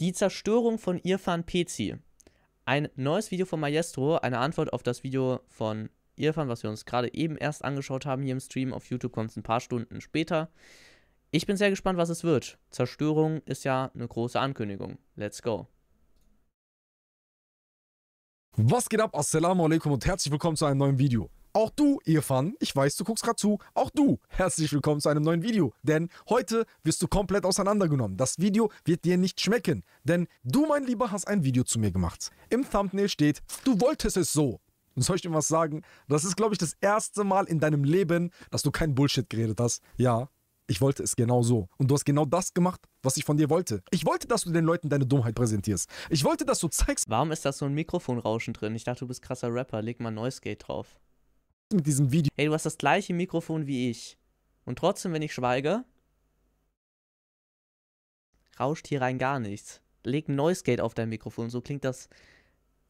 Die Zerstörung von Irfan Pezi. Ein neues Video von Maestro, eine Antwort auf das Video von Irfan, was wir uns gerade eben erst angeschaut haben hier im Stream. Auf YouTube kommt es ein paar Stunden später. Ich bin sehr gespannt, was es wird. Zerstörung ist ja eine große Ankündigung. Let's go. Was geht ab? Assalamu alaikum und herzlich willkommen zu einem neuen Video. Auch du, Irfan, ich weiß, du guckst gerade zu, auch du, herzlich willkommen zu einem neuen Video, denn heute wirst du komplett auseinandergenommen. Das Video wird dir nicht schmecken, denn du, mein Lieber, hast ein Video zu mir gemacht. Im Thumbnail steht, du wolltest es so. Und soll ich dir was sagen? Das ist, glaube ich, das erste Mal in deinem Leben, dass du keinen Bullshit geredet hast. Ja, ich wollte es genau so. Und du hast genau das gemacht, was ich von dir wollte. Ich wollte, dass du den Leuten deine Dummheit präsentierst. Ich wollte, dass du zeigst. Warum ist da so ein Mikrofonrauschen drin? Ich dachte, du bist krasser Rapper. Leg mal Noise Gate drauf mit diesem Video. Hey, du hast das gleiche Mikrofon wie ich. Und trotzdem, wenn ich schweige, rauscht hier rein gar nichts. Leg ein Noise Gate auf dein Mikrofon, so klingt das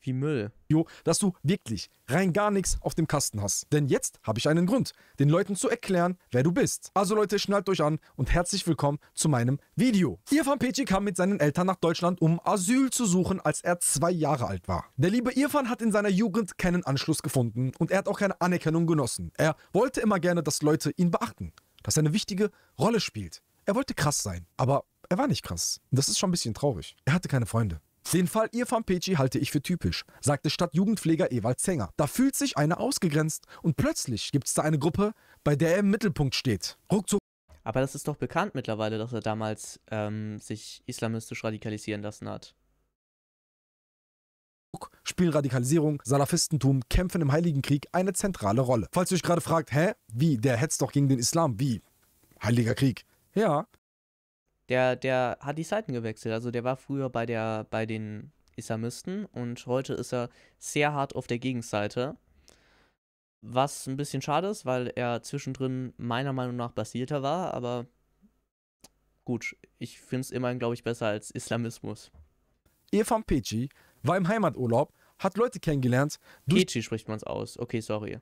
wie Müll. Jo, dass du wirklich rein gar nichts auf dem Kasten hast. Denn jetzt habe ich einen Grund, den Leuten zu erklären, wer du bist. Also Leute, schnallt euch an und herzlich willkommen zu meinem Video. Irfan Peci kam mit seinen Eltern nach Deutschland, um Asyl zu suchen, als er zwei Jahre alt war. Der liebe Irfan hat in seiner Jugend keinen Anschluss gefunden und er hat auch keine Anerkennung genossen. Er wollte immer gerne, dass Leute ihn beachten, dass er eine wichtige Rolle spielt. Er wollte krass sein, aber er war nicht krass. Und das ist schon ein bisschen traurig. Er hatte keine Freunde. Den Fall Irfan Peci halte ich für typisch, sagte Stadtjugendpfleger Ewald Zenger. Da fühlt sich einer ausgegrenzt und plötzlich gibt es da eine Gruppe, bei der er im Mittelpunkt steht. Ruckzuck. Aber das ist doch bekannt mittlerweile, dass er damals ähm, sich islamistisch radikalisieren lassen hat. Spielen Radikalisierung, Salafistentum, Kämpfen im Heiligen Krieg eine zentrale Rolle. Falls ihr euch gerade fragt, hä, wie, der hetzt doch gegen den Islam, wie? Heiliger Krieg. Ja, der, der hat die Seiten gewechselt. Also der war früher bei der, bei den Islamisten und heute ist er sehr hart auf der Gegenseite. Was ein bisschen schade ist, weil er zwischendrin meiner Meinung nach basierter war, aber gut, ich finde es immerhin, glaube ich, besser als Islamismus. Irfan Peci war im Heimaturlaub, hat Leute kennengelernt. Peci spricht man es aus, okay, sorry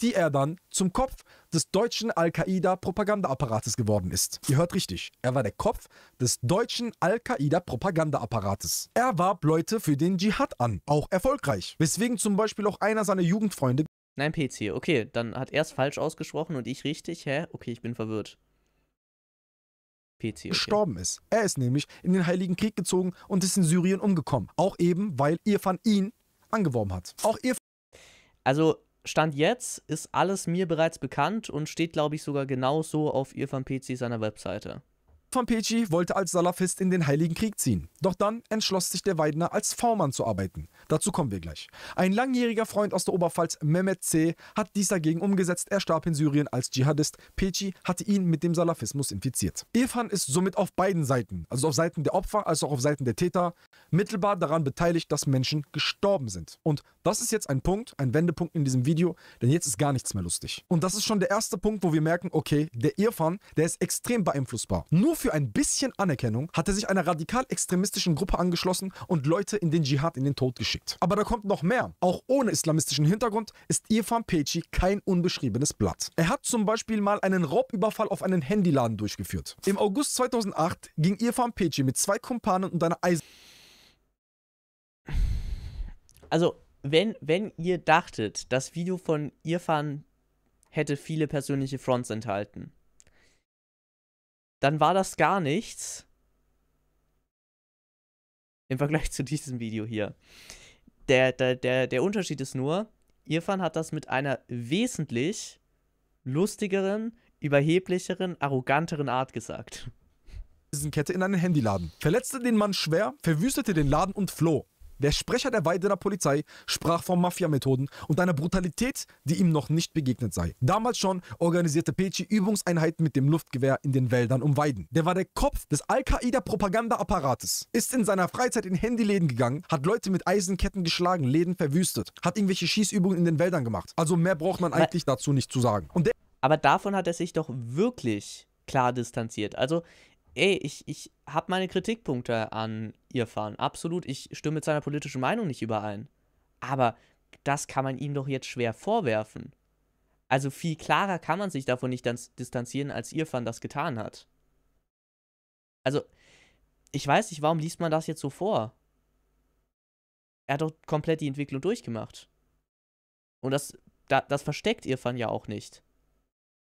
die er dann zum Kopf des deutschen Al-Qaida-Propagandaapparates geworden ist. Ihr hört richtig, er war der Kopf des deutschen Al-Qaida-Propagandaapparates. Er warb Leute für den Dschihad an, auch erfolgreich, weswegen zum Beispiel auch einer seiner Jugendfreunde Nein, PC, okay, dann hat er es falsch ausgesprochen und ich richtig, hä? Okay, ich bin verwirrt. PC, okay. gestorben ist. Er ist nämlich in den Heiligen Krieg gezogen und ist in Syrien umgekommen. Auch eben, weil Irfan ihn angeworben hat. Auch Irfan. Also, Stand jetzt ist alles mir bereits bekannt und steht, glaube ich, sogar genauso auf Irfan PC seiner Webseite von Peci wollte als Salafist in den Heiligen Krieg ziehen. Doch dann entschloss sich der Weidner, als V-Mann zu arbeiten. Dazu kommen wir gleich. Ein langjähriger Freund aus der Oberpfalz, Mehmet C., hat dies dagegen umgesetzt. Er starb in Syrien als Dschihadist. Peci hatte ihn mit dem Salafismus infiziert. Irfan ist somit auf beiden Seiten, also auf Seiten der Opfer als auch auf Seiten der Täter, mittelbar daran beteiligt, dass Menschen gestorben sind. Und das ist jetzt ein Punkt, ein Wendepunkt in diesem Video, denn jetzt ist gar nichts mehr lustig. Und das ist schon der erste Punkt, wo wir merken, okay, der Irfan, der ist extrem beeinflussbar. Nur für für ein bisschen Anerkennung hat er sich einer radikal-extremistischen Gruppe angeschlossen und Leute in den Dschihad in den Tod geschickt. Aber da kommt noch mehr. Auch ohne islamistischen Hintergrund ist Irfan Peci kein unbeschriebenes Blatt. Er hat zum Beispiel mal einen Raubüberfall auf einen Handyladen durchgeführt. Im August 2008 ging Irfan Peci mit zwei Kumpanen und einer Eisen... Also, wenn, wenn ihr dachtet, das Video von Irfan hätte viele persönliche Fronts enthalten, dann war das gar nichts im Vergleich zu diesem Video hier. Der, der, der, der Unterschied ist nur, Irfan hat das mit einer wesentlich lustigeren, überheblicheren, arroganteren Art gesagt. Kette in einen Handyladen, verletzte den Mann schwer, verwüstete den Laden und floh. Der Sprecher der Weidener Polizei sprach von Mafia-Methoden und einer Brutalität, die ihm noch nicht begegnet sei. Damals schon organisierte Peci Übungseinheiten mit dem Luftgewehr in den Wäldern um Weiden. Der war der Kopf des Al-Qaida-Propaganda-Apparates, ist in seiner Freizeit in Handyläden gegangen, hat Leute mit Eisenketten geschlagen, Läden verwüstet, hat irgendwelche Schießübungen in den Wäldern gemacht. Also mehr braucht man eigentlich dazu nicht zu sagen. Aber davon hat er sich doch wirklich klar distanziert. Also ey, ich, ich habe meine Kritikpunkte an Irfan, absolut. Ich stimme mit seiner politischen Meinung nicht überein. Aber das kann man ihm doch jetzt schwer vorwerfen. Also viel klarer kann man sich davon nicht distanzieren, als Irfan das getan hat. Also, ich weiß nicht, warum liest man das jetzt so vor? Er hat doch komplett die Entwicklung durchgemacht. Und das, da, das versteckt Irfan ja auch nicht.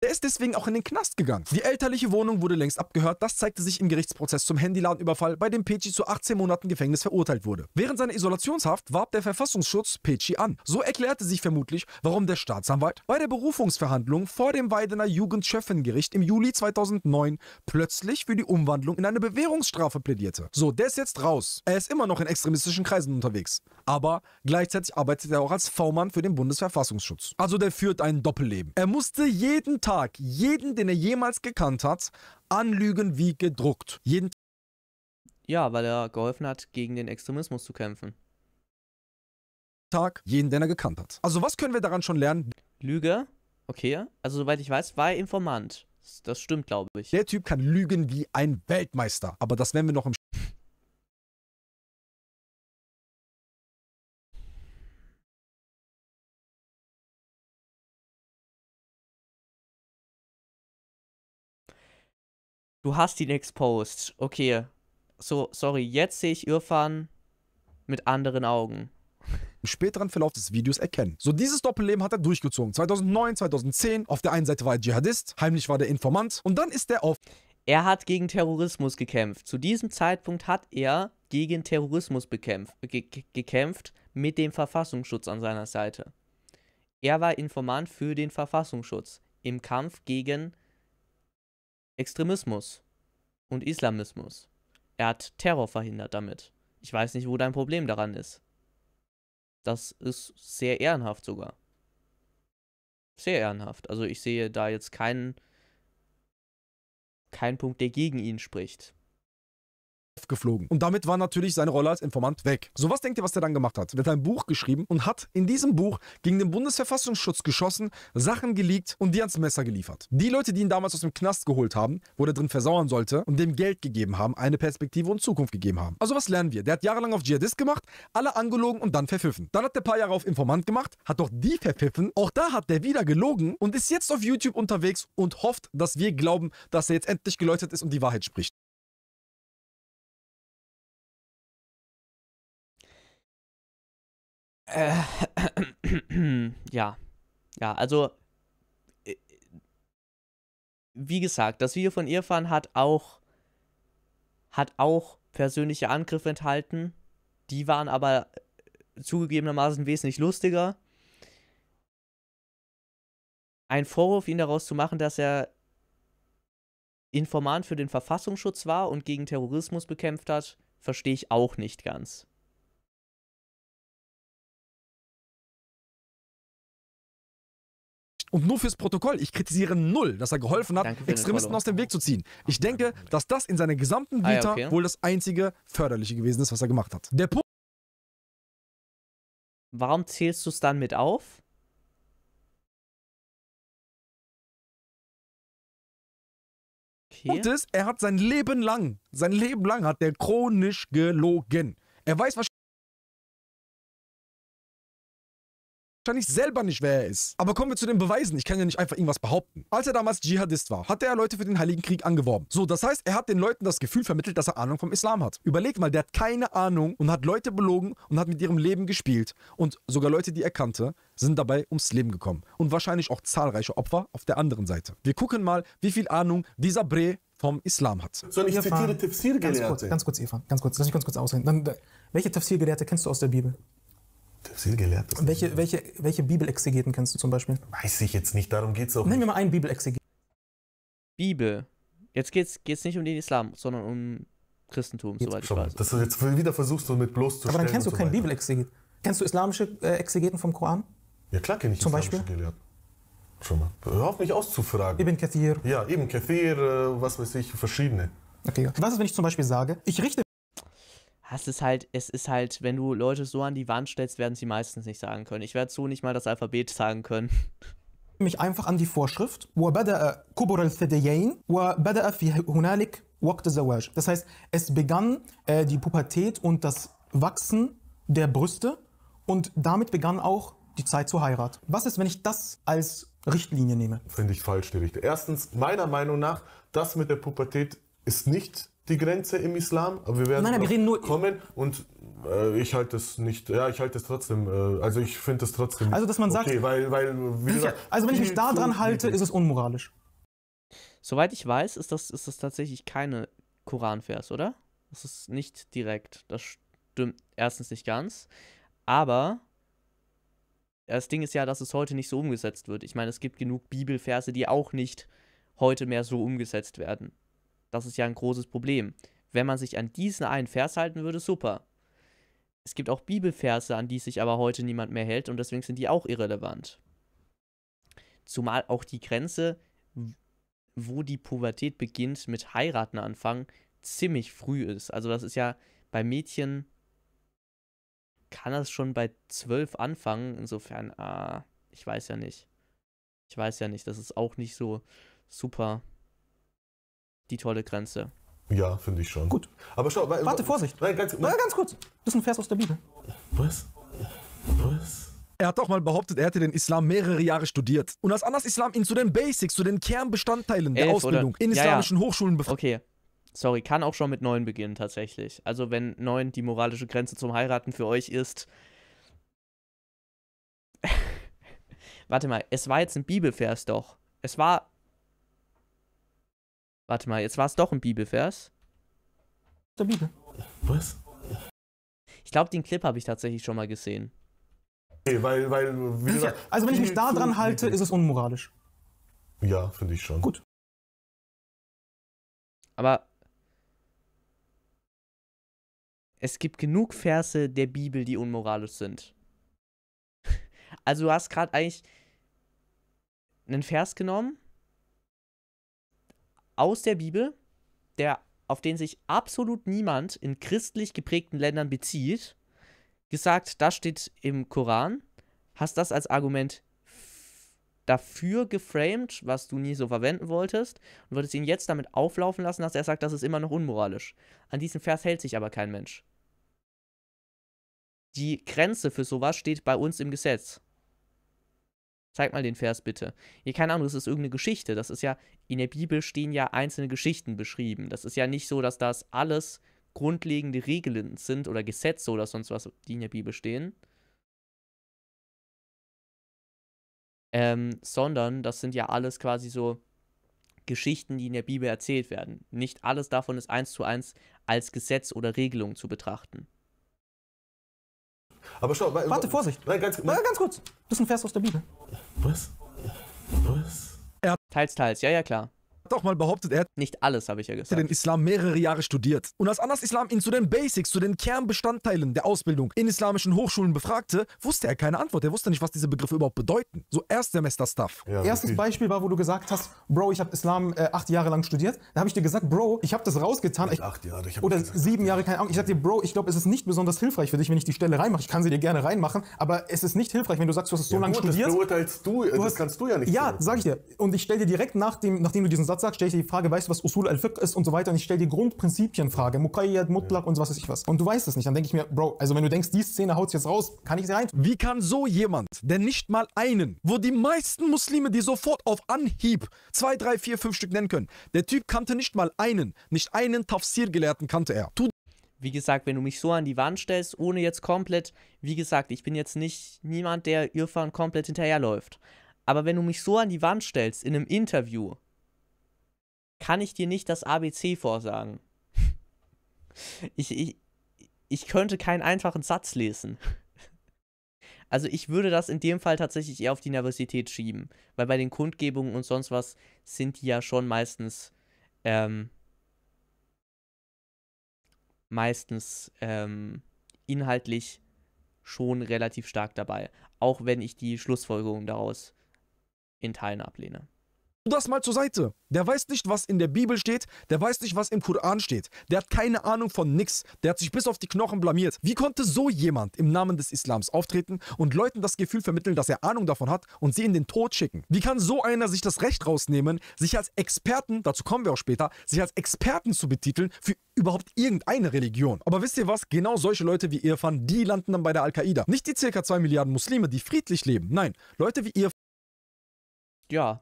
Er ist deswegen auch in den Knast gegangen. Die elterliche Wohnung wurde längst abgehört, das zeigte sich im Gerichtsprozess zum Handyladenüberfall, bei dem Peci zu 18 Monaten Gefängnis verurteilt wurde. Während seiner Isolationshaft warb der Verfassungsschutz Peci an. So erklärte sich vermutlich, warum der Staatsanwalt bei der Berufungsverhandlung vor dem Weidener Jugendschöffengericht im Juli 2009 plötzlich für die Umwandlung in eine Bewährungsstrafe plädierte. So, der ist jetzt raus. Er ist immer noch in extremistischen Kreisen unterwegs. Aber gleichzeitig arbeitet er auch als V-Mann für den Bundesverfassungsschutz. Also der führt ein Doppelleben. Er musste jeden Tag Tag jeden, den er jemals gekannt hat, anlügen wie gedruckt. Jeden ja, weil er geholfen hat, gegen den Extremismus zu kämpfen. Tag jeden, den er gekannt hat. Also was können wir daran schon lernen? Lüge, okay. Also soweit ich weiß, war er Informant. Das stimmt, glaube ich. Der Typ kann lügen wie ein Weltmeister. Aber das werden wir noch im Du hast ihn exposed. Okay. So, sorry, jetzt sehe ich Irfan mit anderen Augen im späteren Verlauf des Videos erkennen. So dieses Doppelleben hat er durchgezogen. 2009, 2010. Auf der einen Seite war er Dschihadist, heimlich war der Informant und dann ist er auf... Er hat gegen Terrorismus gekämpft. Zu diesem Zeitpunkt hat er gegen Terrorismus bekämpft, ge gekämpft mit dem Verfassungsschutz an seiner Seite. Er war Informant für den Verfassungsschutz im Kampf gegen Extremismus und Islamismus. Er hat Terror verhindert damit. Ich weiß nicht, wo dein Problem daran ist. Das ist sehr ehrenhaft sogar. Sehr ehrenhaft. Also ich sehe da jetzt keinen, keinen Punkt, der gegen ihn spricht geflogen. Und damit war natürlich seine Rolle als Informant weg. So was denkt ihr, was der dann gemacht hat? Er hat ein Buch geschrieben und hat in diesem Buch gegen den Bundesverfassungsschutz geschossen, Sachen geleakt und die ans Messer geliefert. Die Leute, die ihn damals aus dem Knast geholt haben, wo er drin versauern sollte und dem Geld gegeben haben, eine Perspektive und Zukunft gegeben haben. Also was lernen wir? Der hat jahrelang auf Dschihadist gemacht, alle angelogen und dann verpfiffen. Dann hat der paar Jahre auf Informant gemacht, hat doch die verpfiffen. Auch da hat der wieder gelogen und ist jetzt auf YouTube unterwegs und hofft, dass wir glauben, dass er jetzt endlich geläutert ist und die Wahrheit spricht. Äh, ja. Ja, also. Äh, wie gesagt, das Video von Irfan hat auch. hat auch persönliche Angriffe enthalten. Die waren aber äh, zugegebenermaßen wesentlich lustiger. Ein Vorwurf, ihn daraus zu machen, dass er Informant für den Verfassungsschutz war und gegen Terrorismus bekämpft hat, verstehe ich auch nicht ganz. Und nur fürs Protokoll, ich kritisiere null, dass er geholfen hat, Extremisten aus dem Weg zu ziehen. Ich denke, dass das in seiner gesamten ah Vita ah, okay. wohl das einzige Förderliche gewesen ist, was er gemacht hat. Der Punkt. Warum zählst du es dann mit auf? Okay. Punkt ist, er hat sein Leben lang, sein Leben lang hat der chronisch gelogen. Er weiß was. wahrscheinlich selber nicht, wer er ist. Aber kommen wir zu den Beweisen. Ich kann ja nicht einfach irgendwas behaupten. Als er damals Dschihadist war, hatte er Leute für den Heiligen Krieg angeworben. So, das heißt, er hat den Leuten das Gefühl vermittelt, dass er Ahnung vom Islam hat. Überlegt mal, der hat keine Ahnung und hat Leute belogen und hat mit ihrem Leben gespielt. Und sogar Leute, die er kannte, sind dabei ums Leben gekommen. Und wahrscheinlich auch zahlreiche Opfer auf der anderen Seite. Wir gucken mal, wie viel Ahnung dieser Bre vom Islam hat. Soll ich Irfan, zitiere Tafsir-Gelehrte? Ganz kurz, ganz kurz, Irfan, ganz kurz, lass mich ganz kurz ausreden. Dann, äh, welche Tafsir-Gelehrte kennst du aus der Bibel? viel gelehrt. welche, welche, welche Bibelexegeten kennst du zum Beispiel? Weiß ich jetzt nicht, darum geht es auch Nennen nicht. wir mal einen Bibelexegeten. Bibel. Jetzt geht es nicht um den Islam, sondern um Christentum, jetzt soweit schon. ich weiß. Das ist jetzt wieder versuchst du mit bloßzustellen. Aber dann kennst du so keinen Bibelexegeten. Kennst du islamische äh, Exegeten vom Koran? Ja, klar kenne ich zum islamische Beispiel? Gelehrten. Schon mal. Hör auf mich auszufragen. Ibn Kathir. Ja, Ibn Kathir, äh, was weiß ich, verschiedene. Okay. Was ist, wenn ich zum Beispiel sage, ich richte hast es halt, es ist halt, wenn du Leute so an die Wand stellst, werden sie meistens nicht sagen können. Ich werde so nicht mal das Alphabet sagen können. mich einfach an die Vorschrift Das heißt, es begann äh, die Pubertät und das Wachsen der Brüste und damit begann auch die Zeit zur Heirat. Was ist, wenn ich das als Richtlinie nehme? Finde ich falsch, die Richtlinie. Erstens, meiner Meinung nach, das mit der Pubertät ist nicht die Grenze im Islam, aber wir werden Nein, wir reden nur kommen und äh, ich halte es nicht, ja, ich halte es trotzdem, äh, also ich finde es trotzdem Also, dass man okay, sagt, weil, weil, also, gesagt, also wenn ich mich da dran halte, ist es unmoralisch. Soweit ich weiß, ist das, ist das tatsächlich keine Koranvers, oder? Das ist nicht direkt, das stimmt erstens nicht ganz, aber das Ding ist ja, dass es heute nicht so umgesetzt wird. Ich meine, es gibt genug Bibelverse, die auch nicht heute mehr so umgesetzt werden. Das ist ja ein großes Problem. Wenn man sich an diesen einen Vers halten würde, super. Es gibt auch Bibelverse, an die sich aber heute niemand mehr hält und deswegen sind die auch irrelevant. Zumal auch die Grenze, wo die Pubertät beginnt, mit Heiraten anfangen, ziemlich früh ist. Also das ist ja bei Mädchen kann das schon bei zwölf anfangen. Insofern, ah, ich weiß ja nicht. Ich weiß ja nicht, das ist auch nicht so super die tolle Grenze. Ja, finde ich schon. Gut. Aber schau, weil, warte Vorsicht. Nein, ganz, nein. Na, ganz kurz. Das ist ein Vers aus der Bibel. Was? Was? Er hat doch mal behauptet, er hätte den Islam mehrere Jahre studiert und als anders Islam ihn zu den Basics, zu den Kernbestandteilen der Ausbildung oder? in islamischen ja, ja. Hochschulen befragt. Okay. Sorry, kann auch schon mit 9 beginnen tatsächlich. Also wenn 9 die moralische Grenze zum Heiraten für euch ist. Warte mal, es war jetzt ein Bibelvers doch. Es war Warte mal, jetzt war es doch ein Bibelvers. Der Bibel. Was? Ich glaube, den Clip habe ich tatsächlich schon mal gesehen. Nee, weil, weil, wie gesagt, also wenn ich mich da dran halte, ist es unmoralisch. Ja, finde ich schon. Gut. Aber es gibt genug Verse der Bibel, die unmoralisch sind. Also du hast gerade eigentlich einen Vers genommen, aus der Bibel, der, auf den sich absolut niemand in christlich geprägten Ländern bezieht, gesagt, das steht im Koran, hast das als Argument dafür geframed, was du nie so verwenden wolltest, und würdest ihn jetzt damit auflaufen lassen, dass er sagt, das ist immer noch unmoralisch. An diesem Vers hält sich aber kein Mensch. Die Grenze für sowas steht bei uns im Gesetz. Zeig mal den Vers bitte. Hier, keine Ahnung, das ist irgendeine Geschichte. Das ist ja, in der Bibel stehen ja einzelne Geschichten beschrieben. Das ist ja nicht so, dass das alles grundlegende Regeln sind oder Gesetze oder sonst was, die in der Bibel stehen. Ähm, sondern das sind ja alles quasi so Geschichten, die in der Bibel erzählt werden. Nicht alles davon ist eins zu eins als Gesetz oder Regelung zu betrachten. Aber schau, warte, warte Vorsicht. Nein, ganz, nein. ganz kurz. Das ist ein Vers aus der Bibel. Was? Was? Ja. Teils, teils. Ja, ja, klar hat auch mal behauptet, er hat nicht alles, habe ich ja gesagt. den Islam mehrere Jahre studiert. Und als Anas Islam ihn zu den Basics, zu den Kernbestandteilen der Ausbildung in islamischen Hochschulen befragte, wusste er keine Antwort. Er wusste nicht, was diese Begriffe überhaupt bedeuten. So Erstsemester-Stuff. Ja, Erstes Beispiel war, wo du gesagt hast, Bro, ich habe Islam äh, acht Jahre lang studiert. Da habe ich dir gesagt, Bro, ich habe das rausgetan. Ich, acht Jahre, ich oder gesagt, sieben Jahre, keine Ahnung. Ich sagte dir, Bro, ich glaube, es ist nicht besonders hilfreich für dich, wenn ich die Stelle reinmache. Ich kann sie dir gerne reinmachen, aber es ist nicht hilfreich, wenn du sagst, du hast es so ja, lange studiert. Das beurteilst du, du das kannst du ja nicht. Ja, sag ich dir. Und ich stelle dir direkt nach dem, nachdem du diesen Satz sagt, stelle ich dir die Frage, weißt du, was Usul al-Fiqh ist und so weiter und ich stelle dir Grundprinzipienfrage, Muqayyad, Mutlak und so was weiß ich was. Und du weißt es nicht. Dann denke ich mir, Bro, also wenn du denkst, die Szene haut's jetzt raus, kann ich sie rein? Wie kann so jemand, der nicht mal einen, wo die meisten Muslime die sofort auf Anhieb zwei, drei, vier, fünf Stück nennen können, der Typ kannte nicht mal einen, nicht einen Tafsir-Gelehrten kannte er. Tu wie gesagt, wenn du mich so an die Wand stellst, ohne jetzt komplett, wie gesagt, ich bin jetzt nicht niemand, der Irfan komplett hinterherläuft. Aber wenn du mich so an die Wand stellst in einem Interview, kann ich dir nicht das ABC vorsagen. Ich, ich, ich könnte keinen einfachen Satz lesen. Also ich würde das in dem Fall tatsächlich eher auf die Nervosität schieben, weil bei den Kundgebungen und sonst was sind die ja schon meistens ähm, meistens ähm, inhaltlich schon relativ stark dabei, auch wenn ich die Schlussfolgerungen daraus in Teilen ablehne das mal zur Seite. Der weiß nicht, was in der Bibel steht, der weiß nicht, was im Koran steht. Der hat keine Ahnung von nix. Der hat sich bis auf die Knochen blamiert. Wie konnte so jemand im Namen des Islams auftreten und Leuten das Gefühl vermitteln, dass er Ahnung davon hat und sie in den Tod schicken? Wie kann so einer sich das Recht rausnehmen, sich als Experten, dazu kommen wir auch später, sich als Experten zu betiteln für überhaupt irgendeine Religion. Aber wisst ihr was? Genau solche Leute wie Irfan, die landen dann bei der Al-Qaida. Nicht die circa 2 Milliarden Muslime, die friedlich leben. Nein, Leute wie Irfan. Ja,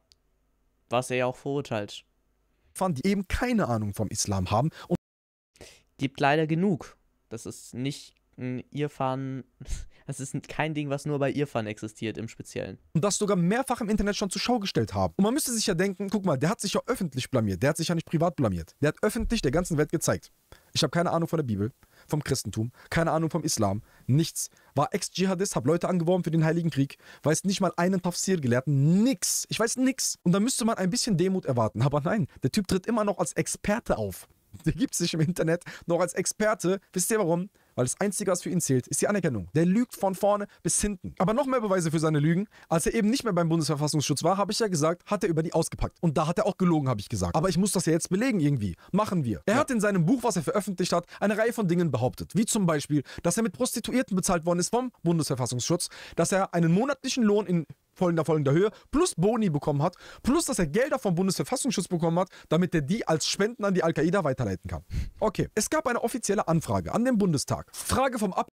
was er ja auch verurteilt. Die eben keine Ahnung vom Islam haben. Und Gibt leider genug. Das ist nicht ein Irrfahren, das ist kein Ding, was nur bei Irrfahren existiert im Speziellen. Und das sogar mehrfach im Internet schon zur Schau gestellt haben. Und man müsste sich ja denken, guck mal, der hat sich ja öffentlich blamiert, der hat sich ja nicht privat blamiert. Der hat öffentlich der ganzen Welt gezeigt. Ich habe keine Ahnung von der Bibel vom Christentum, keine Ahnung vom Islam, nichts. War Ex-Dschihadist, hab Leute angeworben für den Heiligen Krieg, weiß nicht mal einen Tafsir-Gelehrten, nix. Ich weiß nix. Und da müsste man ein bisschen Demut erwarten. Aber nein, der Typ tritt immer noch als Experte auf. Der gibt sich im Internet noch als Experte. Wisst ihr warum? weil das Einzige, was für ihn zählt, ist die Anerkennung. Der lügt von vorne bis hinten. Aber noch mehr Beweise für seine Lügen. Als er eben nicht mehr beim Bundesverfassungsschutz war, habe ich ja gesagt, hat er über die ausgepackt. Und da hat er auch gelogen, habe ich gesagt. Aber ich muss das ja jetzt belegen irgendwie. Machen wir. Er ja. hat in seinem Buch, was er veröffentlicht hat, eine Reihe von Dingen behauptet. Wie zum Beispiel, dass er mit Prostituierten bezahlt worden ist vom Bundesverfassungsschutz, dass er einen monatlichen Lohn in folgender, folgender Höhe, plus Boni bekommen hat, plus dass er Gelder vom Bundesverfassungsschutz bekommen hat, damit er die als Spenden an die Al-Qaida weiterleiten kann. Okay, es gab eine offizielle Anfrage an den Bundestag. Frage vom Ab...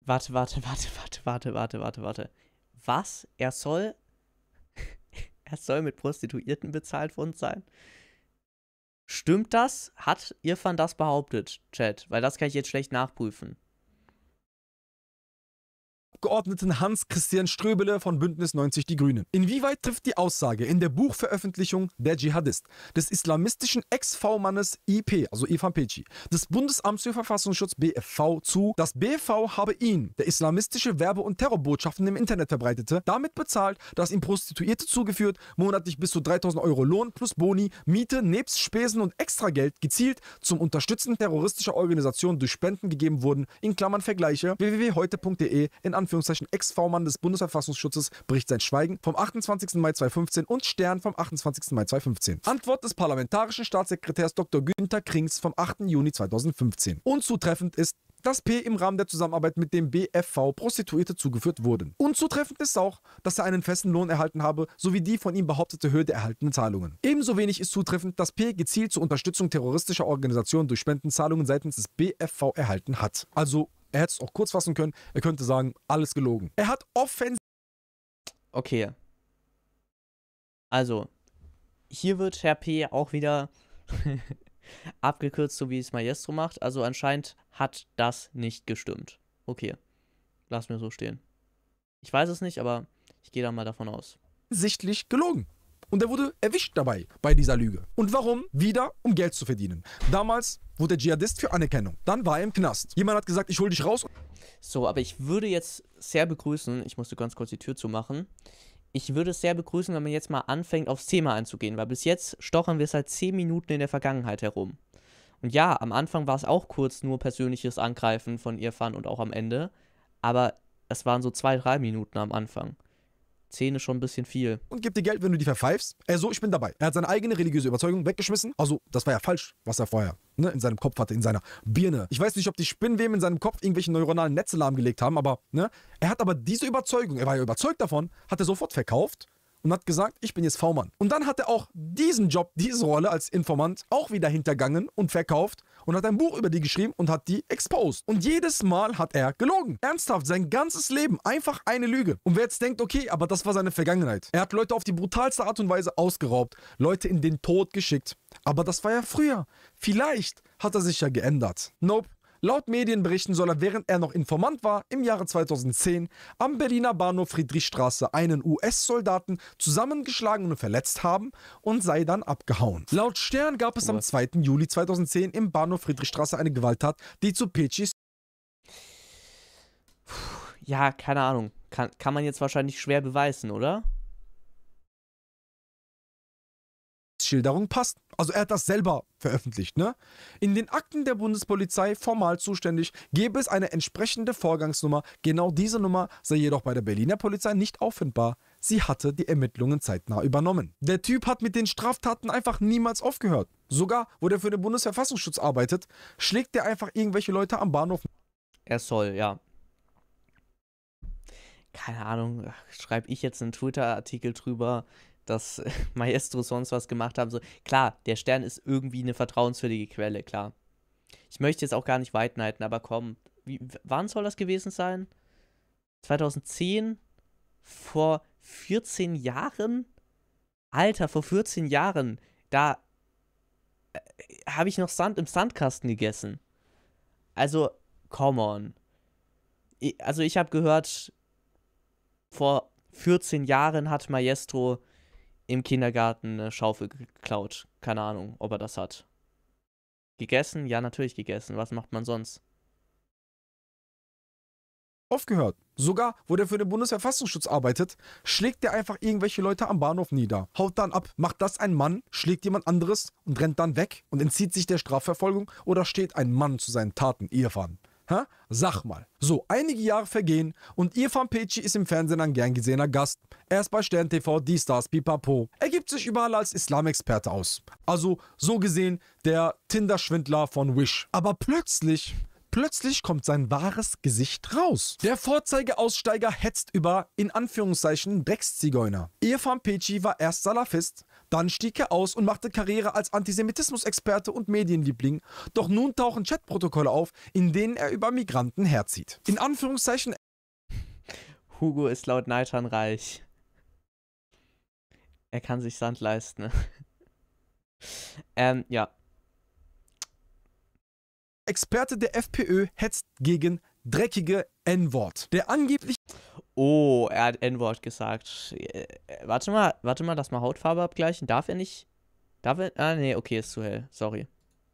Warte, warte, warte, warte, warte, warte, warte, warte. Was? Er soll... er soll mit Prostituierten bezahlt worden sein? Stimmt das? Hat Irfan das behauptet, Chat? Weil das kann ich jetzt schlecht nachprüfen. Abgeordneten Hans-Christian Ströbele von Bündnis 90 Die Grünen. Inwieweit trifft die Aussage in der Buchveröffentlichung Der Dschihadist des islamistischen Ex-V-Mannes IP, also Ivan Peci, des Bundesamts für Verfassungsschutz BFV zu, dass BFV habe ihn, der islamistische Werbe- und Terrorbotschaften im Internet verbreitete, damit bezahlt, dass ihm Prostituierte zugeführt, monatlich bis zu 3000 Euro Lohn plus Boni, Miete, nebst Spesen und Extrageld gezielt zum Unterstützen terroristischer Organisationen durch Spenden gegeben wurden, in Klammern Vergleiche www.heute.de in Anführungszeichen Anführungszeichen Ex-V-Mann des Bundesverfassungsschutzes, bricht sein Schweigen vom 28. Mai 2015 und Stern vom 28. Mai 2015. Antwort des parlamentarischen Staatssekretärs Dr. Günther Krings vom 8. Juni 2015. Unzutreffend ist, dass P im Rahmen der Zusammenarbeit mit dem BFV Prostituierte zugeführt wurden. Unzutreffend ist auch, dass er einen festen Lohn erhalten habe, sowie die von ihm behauptete Höhe der erhaltenen Zahlungen. Ebenso wenig ist zutreffend, dass P gezielt zur Unterstützung terroristischer Organisationen durch Spendenzahlungen seitens des BFV erhalten hat. Also er hätte es auch kurz fassen können. Er könnte sagen, alles gelogen. Er hat offensiv. Okay. Also, hier wird Herr P. auch wieder abgekürzt, so wie es Maestro macht. Also anscheinend hat das nicht gestimmt. Okay. Lass mir so stehen. Ich weiß es nicht, aber ich gehe da mal davon aus. Sichtlich gelogen. Und er wurde erwischt dabei, bei dieser Lüge. Und warum? Wieder, um Geld zu verdienen. Damals wurde er Dschihadist für Anerkennung. Dann war er im Knast. Jemand hat gesagt, ich hol dich raus. So, aber ich würde jetzt sehr begrüßen, ich musste ganz kurz die Tür zumachen. Ich würde es sehr begrüßen, wenn man jetzt mal anfängt, aufs Thema einzugehen, weil bis jetzt stochern wir seit halt 10 Minuten in der Vergangenheit herum. Und ja, am Anfang war es auch kurz nur persönliches Angreifen von Irfan und auch am Ende. Aber es waren so zwei, drei Minuten am Anfang. 10 schon ein bisschen viel. Und gib dir Geld, wenn du die verpfeifst. Also, ich bin dabei. Er hat seine eigene religiöse Überzeugung weggeschmissen. Also, das war ja falsch, was er vorher ne, in seinem Kopf hatte, in seiner Birne. Ich weiß nicht, ob die Spinnweben in seinem Kopf irgendwelche neuronalen Netze lahmgelegt haben, aber ne, er hat aber diese Überzeugung, er war ja überzeugt davon, hat er sofort verkauft und hat gesagt, ich bin jetzt V-Mann. Und dann hat er auch diesen Job, diese Rolle als Informant auch wieder hintergangen und verkauft und hat ein Buch über die geschrieben und hat die exposed. Und jedes Mal hat er gelogen. Ernsthaft, sein ganzes Leben, einfach eine Lüge. Und wer jetzt denkt, okay, aber das war seine Vergangenheit. Er hat Leute auf die brutalste Art und Weise ausgeraubt, Leute in den Tod geschickt. Aber das war ja früher. Vielleicht hat er sich ja geändert. Nope. Laut Medienberichten soll er, während er noch Informant war, im Jahre 2010 am Berliner Bahnhof Friedrichstraße einen US-Soldaten zusammengeschlagen und verletzt haben und sei dann abgehauen. Laut Stern gab es am 2. Juli 2010 im Bahnhof Friedrichstraße eine Gewalttat, die zu Pecis ja, keine Ahnung. Kann, kann man jetzt wahrscheinlich schwer beweisen, oder? Schilderung passt. Also er hat das selber veröffentlicht, ne? In den Akten der Bundespolizei formal zuständig gäbe es eine entsprechende Vorgangsnummer. Genau diese Nummer sei jedoch bei der Berliner Polizei nicht auffindbar. Sie hatte die Ermittlungen zeitnah übernommen. Der Typ hat mit den Straftaten einfach niemals aufgehört. Sogar, wo der für den Bundesverfassungsschutz arbeitet, schlägt er einfach irgendwelche Leute am Bahnhof. Er soll, ja. Keine Ahnung, schreibe ich jetzt einen Twitter-Artikel drüber dass Maestro sonst was gemacht haben. So, klar, der Stern ist irgendwie eine vertrauenswürdige Quelle, klar. Ich möchte jetzt auch gar nicht weitneiten, aber komm. Wie, wann soll das gewesen sein? 2010? Vor 14 Jahren? Alter, vor 14 Jahren. Da äh, habe ich noch Sand im Sandkasten gegessen. Also, come on. Ich, also, ich habe gehört, vor 14 Jahren hat Maestro im Kindergarten eine Schaufel geklaut. Keine Ahnung, ob er das hat. Gegessen? Ja, natürlich gegessen. Was macht man sonst? Aufgehört. Sogar, wo der für den Bundesverfassungsschutz arbeitet, schlägt der einfach irgendwelche Leute am Bahnhof nieder. Haut dann ab, macht das ein Mann, schlägt jemand anderes und rennt dann weg und entzieht sich der Strafverfolgung oder steht ein Mann zu seinen Taten, Irfan. Ha? Sag mal. So, einige Jahre vergehen und Irfan Peci ist im Fernsehen ein gern gesehener Gast. Er ist bei Stern TV, die Stars, Pipapo. Er gibt sich überall als Islamexperte aus. Also, so gesehen, der Tinder-Schwindler von Wish. Aber plötzlich Plötzlich kommt sein wahres Gesicht raus. Der Vorzeigeaussteiger hetzt über, in Anführungszeichen, Dreckszigeuner. Irfan Peci war erst Salafist, dann stieg er aus und machte Karriere als Antisemitismusexperte und Medienliebling. Doch nun tauchen Chatprotokolle auf, in denen er über Migranten herzieht. In Anführungszeichen. Hugo ist laut Neitern reich. Er kann sich Sand leisten. ähm, ja. Experte der FPÖ hetzt gegen dreckige N-Wort. Der angeblich. Oh, er hat N-Wort gesagt. Äh, warte mal, warte mal, lass mal Hautfarbe abgleichen. Darf er nicht? Darf er? Ah, nee, okay, ist zu hell. Sorry.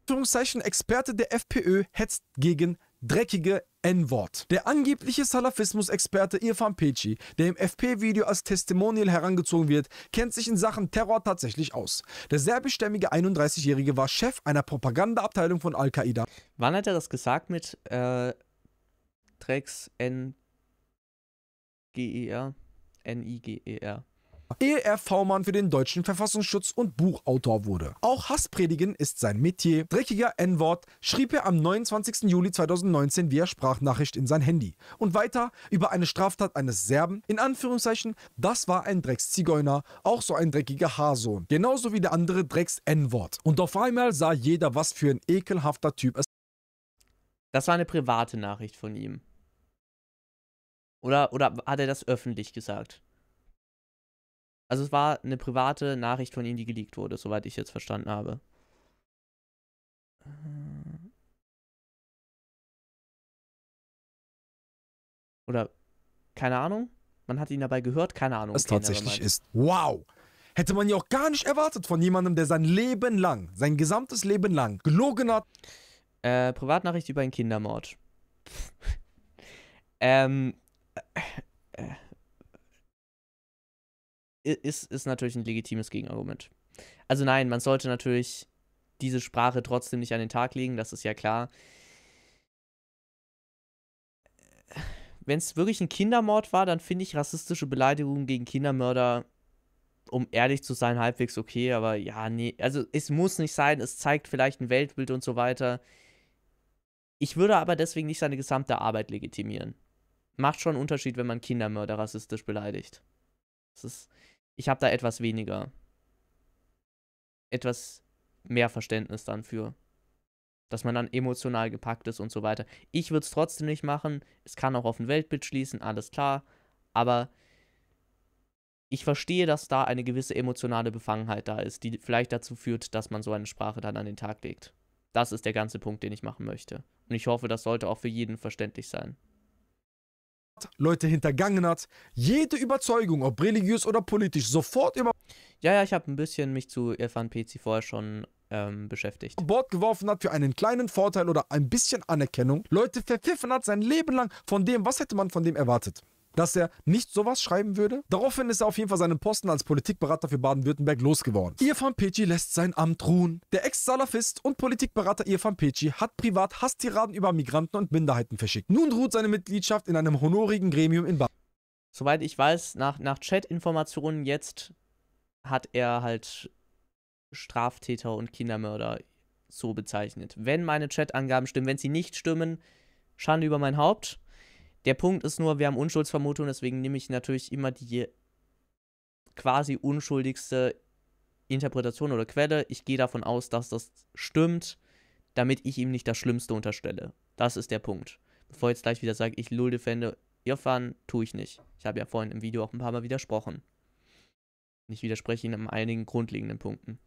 Anführungszeichen Experte der FPÖ hetzt gegen dreckige N-Wort. Der angebliche Salafismus-Experte Irfan Peci, der im FP-Video als Testimonial herangezogen wird, kennt sich in Sachen Terror tatsächlich aus. Der serbischstämmige 31-Jährige war Chef einer Propagandaabteilung von Al-Qaida. Wann hat er das gesagt mit äh, Drecks N G-E-R. N-I-G-E-R. Ehe er V-Mann für den deutschen Verfassungsschutz und Buchautor wurde. Auch Hasspredigen ist sein Metier. Dreckiger N-Wort schrieb er am 29. Juli 2019 via Sprachnachricht in sein Handy. Und weiter über eine Straftat eines Serben, in Anführungszeichen, das war ein Dreckszigeuner, auch so ein dreckiger Haarsohn. Genauso wie der andere Drecks-N-Wort. Und auf einmal sah jeder, was für ein ekelhafter Typ es Das war eine private Nachricht von ihm. Oder, oder hat er das öffentlich gesagt? Also es war eine private Nachricht von ihm, die geleakt wurde, soweit ich jetzt verstanden habe. Äh. Oder keine Ahnung. Man hat ihn dabei gehört, keine Ahnung. Was okay, tatsächlich ist. Wow! Hätte man ja auch gar nicht erwartet von jemandem, der sein Leben lang, sein gesamtes Leben lang gelogen hat. Äh, Privatnachricht über einen Kindermord. ähm, äh, äh, äh, ist, ist natürlich ein legitimes Gegenargument. Also nein, man sollte natürlich diese Sprache trotzdem nicht an den Tag legen, das ist ja klar. Wenn es wirklich ein Kindermord war, dann finde ich rassistische Beleidigungen gegen Kindermörder, um ehrlich zu sein, halbwegs okay, aber ja, nee, also es muss nicht sein, es zeigt vielleicht ein Weltbild und so weiter. Ich würde aber deswegen nicht seine gesamte Arbeit legitimieren macht schon einen Unterschied, wenn man Kindermörder rassistisch beleidigt. Das ist, ich habe da etwas weniger, etwas mehr Verständnis dann für. Dass man dann emotional gepackt ist und so weiter. Ich würde es trotzdem nicht machen. Es kann auch auf ein Weltbild schließen, alles klar. Aber ich verstehe, dass da eine gewisse emotionale Befangenheit da ist, die vielleicht dazu führt, dass man so eine Sprache dann an den Tag legt. Das ist der ganze Punkt, den ich machen möchte. Und ich hoffe, das sollte auch für jeden verständlich sein. Leute hintergangen hat, jede Überzeugung, ob religiös oder politisch, sofort über. Ja, ja, ich habe ein bisschen mich zu Irfan Pezi vorher schon ähm, beschäftigt. Bord geworfen hat für einen kleinen Vorteil oder ein bisschen Anerkennung, Leute verpfiffen hat sein Leben lang von dem, was hätte man von dem erwartet dass er nicht sowas schreiben würde? Daraufhin ist er auf jeden Fall seinen Posten als Politikberater für Baden-Württemberg losgeworden. Irfan Peci lässt sein Amt ruhen. Der Ex-Salafist und Politikberater Irfan Peci hat privat Hasstiraden über Migranten und Minderheiten verschickt. Nun ruht seine Mitgliedschaft in einem honorigen Gremium in Baden. Soweit ich weiß, nach, nach Chat-Informationen jetzt hat er halt Straftäter und Kindermörder so bezeichnet. Wenn meine Chat-Angaben stimmen, wenn sie nicht stimmen, Schande über mein Haupt. Der Punkt ist nur, wir haben Unschuldsvermutung, deswegen nehme ich natürlich immer die quasi unschuldigste Interpretation oder Quelle. Ich gehe davon aus, dass das stimmt, damit ich ihm nicht das Schlimmste unterstelle. Das ist der Punkt. Bevor ich jetzt gleich wieder sage, ich Lulde fände, Irfan, tue ich nicht. Ich habe ja vorhin im Video auch ein paar Mal widersprochen. Ich widerspreche Ihnen in einigen grundlegenden Punkten.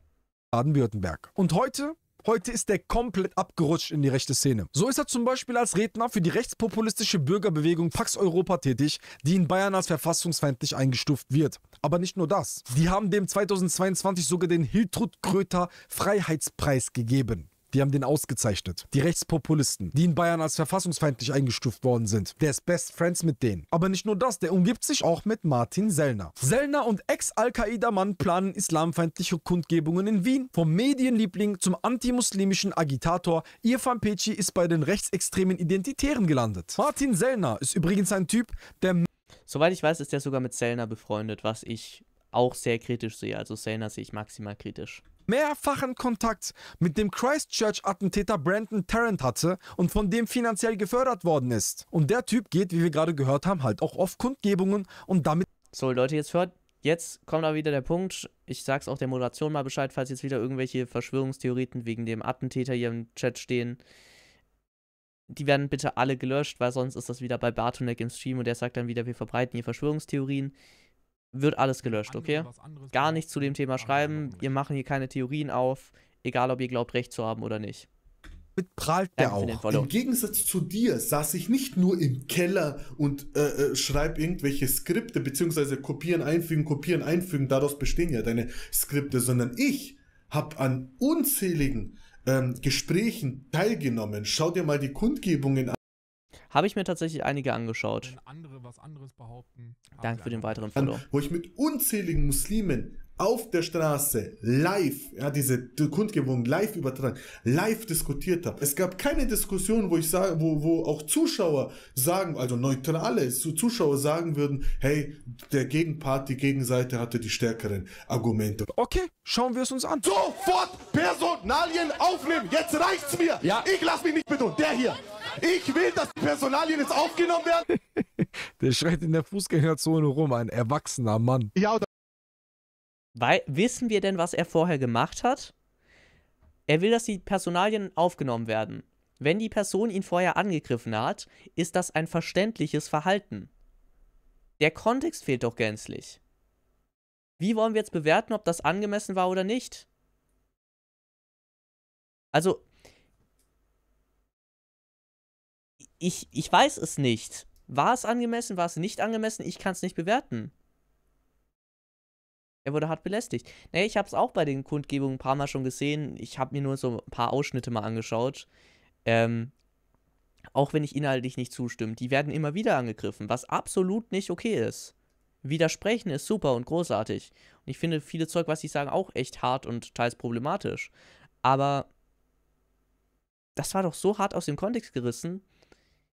Baden-Württemberg. Und heute Heute ist er komplett abgerutscht in die rechte Szene. So ist er zum Beispiel als Redner für die rechtspopulistische Bürgerbewegung Pax Europa tätig, die in Bayern als verfassungsfeindlich eingestuft wird. Aber nicht nur das. Die haben dem 2022 sogar den Hiltrud Kröter Freiheitspreis gegeben. Die haben den ausgezeichnet. Die Rechtspopulisten, die in Bayern als verfassungsfeindlich eingestuft worden sind. Der ist Best Friends mit denen. Aber nicht nur das, der umgibt sich auch mit Martin Sellner. Sellner und Ex-Al-Qaida-Mann planen islamfeindliche Kundgebungen in Wien. Vom Medienliebling zum antimuslimischen Agitator, Irfan Peci ist bei den rechtsextremen Identitären gelandet. Martin Sellner ist übrigens ein Typ, der... Soweit ich weiß, ist er sogar mit Sellner befreundet, was ich auch sehr kritisch sehe. Also Sellner sehe ich maximal kritisch mehrfachen Kontakt mit dem Christchurch-Attentäter Brandon Tarrant hatte und von dem finanziell gefördert worden ist. Und der Typ geht, wie wir gerade gehört haben, halt auch auf Kundgebungen und damit. So, Leute, jetzt hört, jetzt kommt da wieder der Punkt. Ich sag's auch der Moderation mal Bescheid, falls jetzt wieder irgendwelche Verschwörungstheoriten wegen dem Attentäter hier im Chat stehen. Die werden bitte alle gelöscht, weil sonst ist das wieder bei Bartonek im Stream und der sagt dann wieder, wir verbreiten hier Verschwörungstheorien wird alles gelöscht, okay? Gar nichts zu dem Thema schreiben. Wir machen hier keine Theorien auf, egal ob ihr glaubt, recht zu haben oder nicht. Mit prahlt der auch. Im Gegensatz zu dir saß ich nicht nur im Keller und äh, äh, schreib irgendwelche Skripte, beziehungsweise kopieren, einfügen, kopieren, einfügen. Daraus bestehen ja deine Skripte, sondern ich habe an unzähligen ähm, Gesprächen teilgenommen. Schau dir mal die Kundgebungen an. Habe ich mir tatsächlich einige angeschaut. Wenn andere was anderes behaupten. Danke für den weiteren Follow. Wo ich mit unzähligen Muslimen auf der Straße live, ja, diese Kundgebung live übertragen, live diskutiert habe. Es gab keine Diskussion, wo ich sage, wo, wo auch Zuschauer sagen, also neutrale Zuschauer sagen würden, hey, der Gegenpart, die Gegenseite hatte die stärkeren Argumente. Okay, schauen wir es uns an. Sofort Personalien aufnehmen, jetzt reicht's mir. Ja. Ich lass mich nicht bedrohen. Der hier, ich will, dass die Personalien jetzt aufgenommen werden. der schreit in der Fußgängerzone rum, ein erwachsener Mann. Ja, oder Weil, wissen wir denn, was er vorher gemacht hat? Er will, dass die Personalien aufgenommen werden. Wenn die Person ihn vorher angegriffen hat, ist das ein verständliches Verhalten. Der Kontext fehlt doch gänzlich. Wie wollen wir jetzt bewerten, ob das angemessen war oder nicht? Also, ich, ich weiß es nicht. War es angemessen, war es nicht angemessen? Ich kann es nicht bewerten. Er wurde hart belästigt. Naja, ich habe es auch bei den Kundgebungen ein paar Mal schon gesehen. Ich habe mir nur so ein paar Ausschnitte mal angeschaut. Ähm, auch wenn ich inhaltlich nicht zustimme, die werden immer wieder angegriffen, was absolut nicht okay ist. Widersprechen ist super und großartig. Und ich finde viele Zeug, was sie sagen, auch echt hart und teils problematisch. Aber das war doch so hart aus dem Kontext gerissen,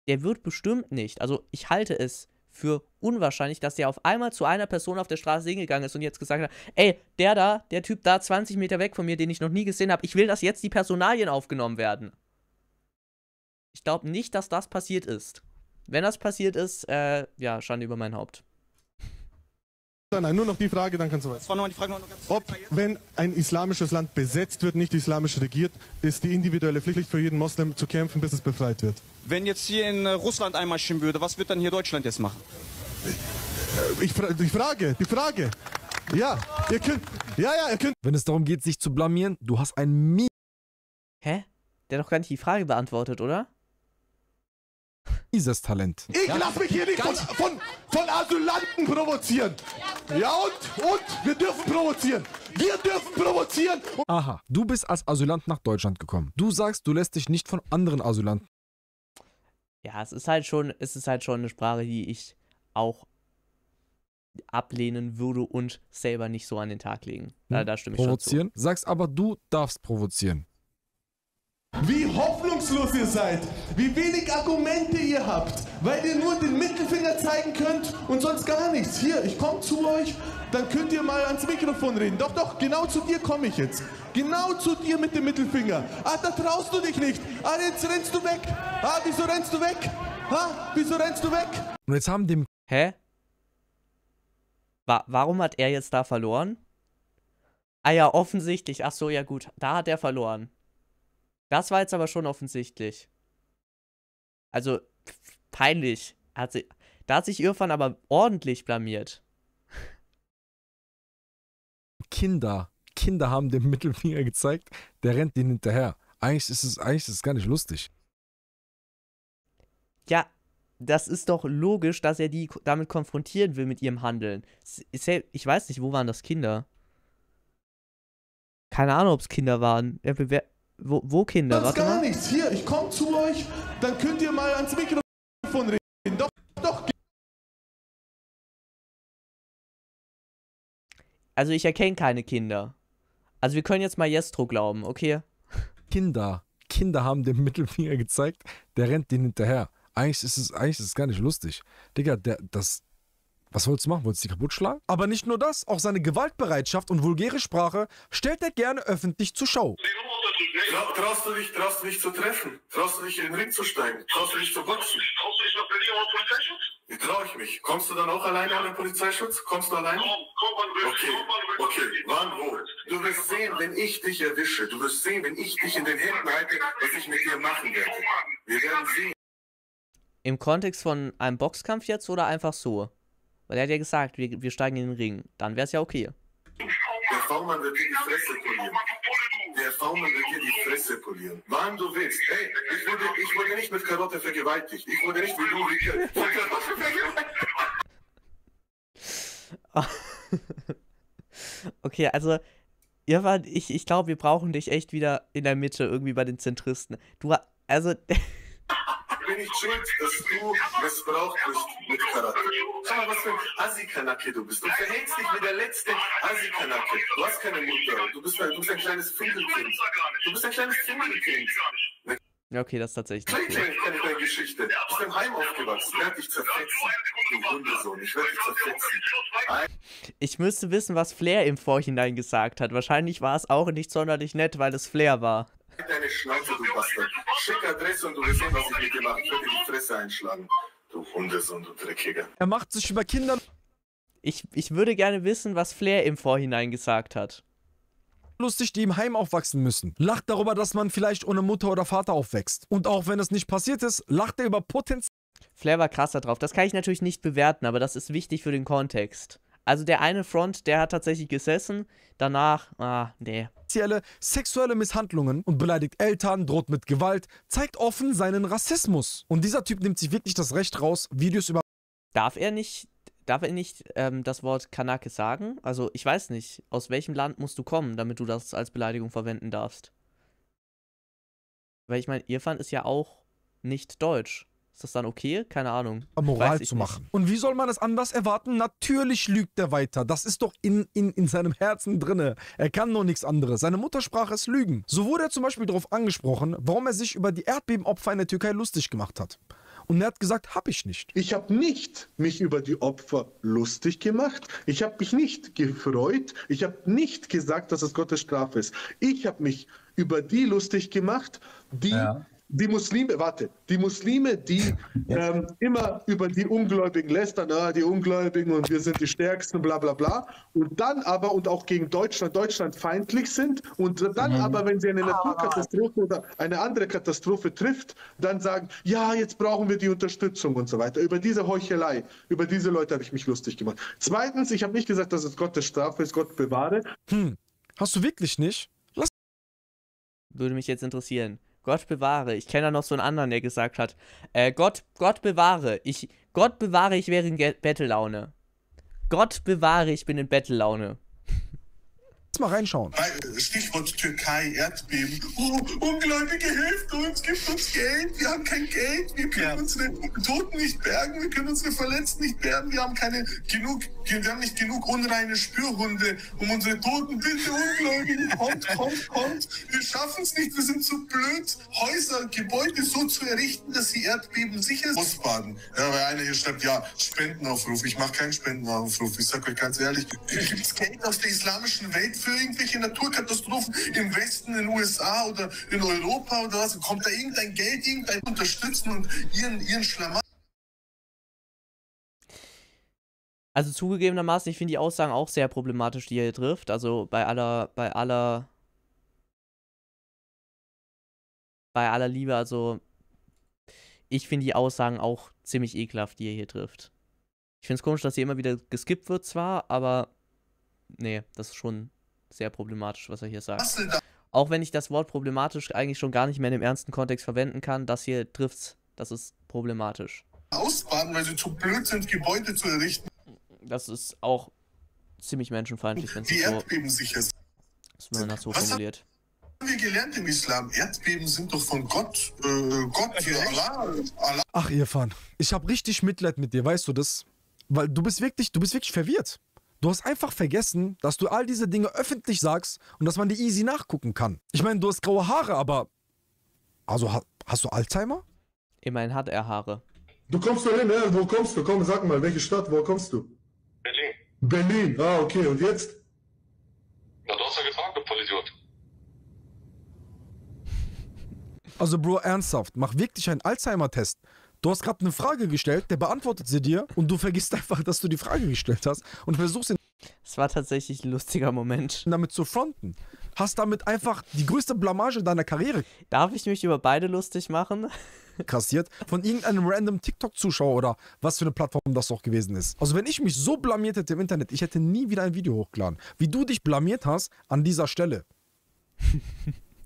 der wird bestimmt nicht. Also ich halte es für unwahrscheinlich, dass der auf einmal zu einer Person auf der Straße hingegangen ist und jetzt gesagt hat, ey, der da, der Typ da 20 Meter weg von mir, den ich noch nie gesehen habe, ich will, dass jetzt die Personalien aufgenommen werden. Ich glaube nicht, dass das passiert ist. Wenn das passiert ist, äh, ja, Schande über mein Haupt. Nein, nein, nur noch die Frage, dann kannst du weiter. Das war nochmal die Frage, noch Ob, wenn ein islamisches Land besetzt wird, nicht islamisch regiert, ist die individuelle Pflicht für jeden Moslem zu kämpfen, bis es befreit wird. Wenn jetzt hier in äh, Russland einmarschieren würde, was wird dann hier Deutschland jetzt machen? Ich, die Frage, die Frage. Ja, ihr könnt. Ja, ja, ihr könnt. Wenn es darum geht, sich zu blamieren, du hast ein Mi. Hä? Der hat doch gar nicht die Frage beantwortet, oder? Dieses Talent. Ich lass mich hier nicht von, von, von Asylanten provozieren. Ja und? Und? Wir dürfen provozieren. Wir dürfen provozieren. Aha, du bist als Asylant nach Deutschland gekommen. Du sagst, du lässt dich nicht von anderen Asylanten ja, es ist halt schon, es ist halt schon eine Sprache, die ich auch ablehnen würde und selber nicht so an den Tag legen. Da, hm? da stimme ich provozieren. schon zu. Sagst aber, du darfst provozieren. Wie hoffnungslos ihr seid, wie wenig Argumente ihr habt, weil ihr nur den Mittelfinger zeigen könnt und sonst gar nichts. Hier, ich komme zu euch, dann könnt ihr mal ans Mikrofon reden. Doch, doch, genau zu dir komme ich jetzt. Genau zu dir mit dem Mittelfinger. Ah, da traust du dich nicht. Ah, jetzt rennst du weg. Ah, wieso rennst du weg? Ha, ah, wieso rennst du weg? Und jetzt haben dem... Hä? Wa warum hat er jetzt da verloren? Ah ja, offensichtlich. Ach so, ja gut. Da hat er verloren. Das war jetzt aber schon offensichtlich. Also, peinlich. Hat sie, da hat sich Irfan aber ordentlich blamiert. Kinder, Kinder haben den Mittelfinger gezeigt, der rennt ihnen hinterher. Eigentlich ist es, eigentlich ist es gar nicht lustig. Ja, das ist doch logisch, dass er die damit konfrontieren will mit ihrem Handeln. Ich weiß nicht, wo waren das Kinder? Keine Ahnung, ob es Kinder waren. Wo, wo Kinder? Das ist gar nichts. Hier, ich komme zu euch, dann könnt ihr mal ans Mikrofon reden. Doch, doch, Also ich erkenne keine Kinder. Also wir können jetzt mal Jestro glauben, okay? Kinder. Kinder haben den Mittelfinger gezeigt. Der rennt den hinterher. Eigentlich ist es, eigentlich ist es gar nicht lustig. Digga, der, das, was wolltest du machen? Wolltest du die kaputt schlagen? Aber nicht nur das, auch seine Gewaltbereitschaft und vulgäre Sprache stellt er gerne öffentlich zur Schau. Traust du dich, traust du dich zu treffen? Traust du dich in den Ring zu steigen? Traust du dich zu boxen? Traust du dich nach Berlin auf Polizeischutz? Wie traue ich mich? Kommst du dann auch alleine ja. den Polizeischutz? Kommst du alleine? Komm, komm, man okay, komm, okay, Wann, wo? Du wirst sehen, wenn ich dich erwische. Du wirst sehen, wenn ich dich in den Händen halte, was ich mit dir machen werde. Wir werden sehen. Im Kontext von einem Boxkampf jetzt oder einfach so? Weil er hat ja gesagt, wir, wir steigen in den Ring. Dann wäre es ja okay. Der V-Mann wird die Fresse polieren der Faulen wird dir die Fresse polieren. Wann du willst. Hey, ich wurde, ich wurde nicht mit Karotte vergewaltigt. Ich wurde nicht wie du, mit Karotte vergewaltigt. okay, also, Irwan, ich, ich glaube, wir brauchen dich echt wieder in der Mitte, irgendwie bei den Zentristen. Du, also... bin ich schuld, dass du missbraucht bist mit Karate. Schau mal, was für ein assi Asikanake du bist. Du verhältst dich wie der letzte assi Asikanake. Du hast keine Mutter. Du bist ein, du bist ein kleines Findelkind. Du bist ein kleines Findelkind. Ja, okay, das ist tatsächlich. Ich kenne deine Geschichte. Du bist im Heim aufgewachsen. werde dich zerfetzen. Du Hundesohn, ich werde dich zerfetzen. Ich müsste wissen, was Flair im Vorhinein gesagt hat. Wahrscheinlich war es auch nicht sonderlich nett, weil es Flair war. Halt deine Schnauze, du Bastard. Schick Adresse und du wirst sehen, was ich mit dir mache. Ich werde dir die Fresse einschlagen. Du Hundesohn, du Dreckiger. Er macht sich über Kinder. Ich, ich würde gerne wissen, was Flair im Vorhinein gesagt hat. Lustig, die im Heim aufwachsen müssen. Lacht darüber, dass man vielleicht ohne Mutter oder Vater aufwächst. Und auch wenn es nicht passiert ist, lacht er über Potenzial. Flair war krasser drauf. Das kann ich natürlich nicht bewerten, aber das ist wichtig für den Kontext. Also der eine Front, der hat tatsächlich gesessen. Danach, ah, nee. Sexuelle Misshandlungen und beleidigt Eltern, droht mit Gewalt, zeigt offen seinen Rassismus. Und dieser Typ nimmt sich wirklich das Recht raus, Videos über. Darf er nicht, darf er nicht ähm, das Wort Kanake sagen? Also ich weiß nicht, aus welchem Land musst du kommen, damit du das als Beleidigung verwenden darfst? Weil ich meine, Irfan ist ja auch nicht deutsch. Ist das dann okay? Keine Ahnung. Moral zu machen. Nicht. Und wie soll man das anders erwarten? Natürlich lügt er weiter. Das ist doch in, in, in seinem Herzen drinne. Er kann nur nichts anderes. Seine Muttersprache ist Lügen. So wurde er zum Beispiel darauf angesprochen, warum er sich über die Erdbebenopfer in der Türkei lustig gemacht hat. Und er hat gesagt, habe ich nicht. Ich habe nicht mich über die Opfer lustig gemacht. Ich habe mich nicht gefreut. Ich habe nicht gesagt, dass es Gottes Strafe ist. Ich habe mich über die lustig gemacht, die ja die Muslime, warte, die Muslime, die ähm, immer über die Ungläubigen lästern, ah, die Ungläubigen und wir sind die Stärksten, bla bla bla, und dann aber und auch gegen Deutschland, Deutschland feindlich sind und dann mhm. aber, wenn sie eine Naturkatastrophe oder eine andere Katastrophe trifft, dann sagen, ja, jetzt brauchen wir die Unterstützung und so weiter. Über diese Heuchelei, über diese Leute habe ich mich lustig gemacht. Zweitens, ich habe nicht gesagt, dass es Gottes Strafe ist, Gott bewahre. Hm, hast du wirklich nicht? Lass Würde mich jetzt interessieren. Gott bewahre. Ich kenne da noch so einen anderen, der gesagt hat, äh, Gott, Gott bewahre. Ich, Gott bewahre, ich wäre in Bettellaune. Gott bewahre, ich bin in Bettellaune. Lass mal reinschauen. Äh, Stichwort Türkei, Erdbeben. Oh, Ungläubige hilft uns, gibt uns Geld. Wir haben kein Geld. Wir können ja. unsere Toten nicht bergen. Wir können unsere Verletzten nicht bergen. Wir haben keine genug, wir haben nicht genug unreine Spürhunde, um unsere Toten. Bitte Ungläubigen, kommt, kommt, kommt. Wir schaffen es nicht. Wir sind zu blöd, Häuser, Gebäude so zu errichten, dass sie Erdbeben sicher sind. Ostbaden. Ja, weil einer hier schreibt, ja, Spendenaufruf. Ich mache keinen Spendenaufruf. Ich sage euch ganz ehrlich, gibt es Geld aus der islamischen Welt? für irgendwelche Naturkatastrophen im Westen, in den USA oder in Europa oder was? Kommt da irgendein Geld, irgendein Unterstützen und ihren, ihren Schlamassel? Also zugegebenermaßen, ich finde die Aussagen auch sehr problematisch, die er hier trifft. Also bei aller, bei aller, bei aller Liebe, also ich finde die Aussagen auch ziemlich ekelhaft, die er hier trifft. Ich finde es komisch, dass hier immer wieder geskippt wird zwar, aber nee, das ist schon sehr problematisch, was er hier sagt. Auch wenn ich das Wort problematisch eigentlich schon gar nicht mehr in dem ernsten Kontext verwenden kann, das hier trifft's. Das ist problematisch. Ausbaden, weil sie zu blöd sind, Gebäude zu errichten. Das ist auch ziemlich menschenfeindlich, wenn es so... Erdbebensicher sind. Das wird nach so was formuliert. Haben wir gelernt im Islam, Erdbeben sind doch von Gott, äh, Gott, ja, Allah, Allah. Ach, Irfan, ich habe richtig Mitleid mit dir, weißt du das? Weil du bist wirklich, du bist wirklich verwirrt. Du hast einfach vergessen, dass du all diese Dinge öffentlich sagst und dass man die easy nachgucken kann. Ich meine, du hast graue Haare, aber. Also hast du Alzheimer? Immerhin hat er Haare. Du kommst da hin, ja? wo kommst du? Komm, sag mal, welche Stadt, wo kommst du? Berlin. Berlin, ah, okay, und jetzt? Na, du hast ja gefragt, du Vollidiot. Also, Bro, ernsthaft, mach wirklich einen Alzheimer-Test. Du hast gerade eine Frage gestellt, der beantwortet sie dir und du vergisst einfach, dass du die Frage gestellt hast und versuchst ihn. Es war tatsächlich ein lustiger Moment. Damit zu fronten. Hast damit einfach die größte Blamage deiner Karriere. Darf ich mich über beide lustig machen? Kassiert von irgendeinem random TikTok-Zuschauer oder was für eine Plattform das doch gewesen ist. Also, wenn ich mich so blamiert hätte im Internet, ich hätte nie wieder ein Video hochgeladen. Wie du dich blamiert hast an dieser Stelle.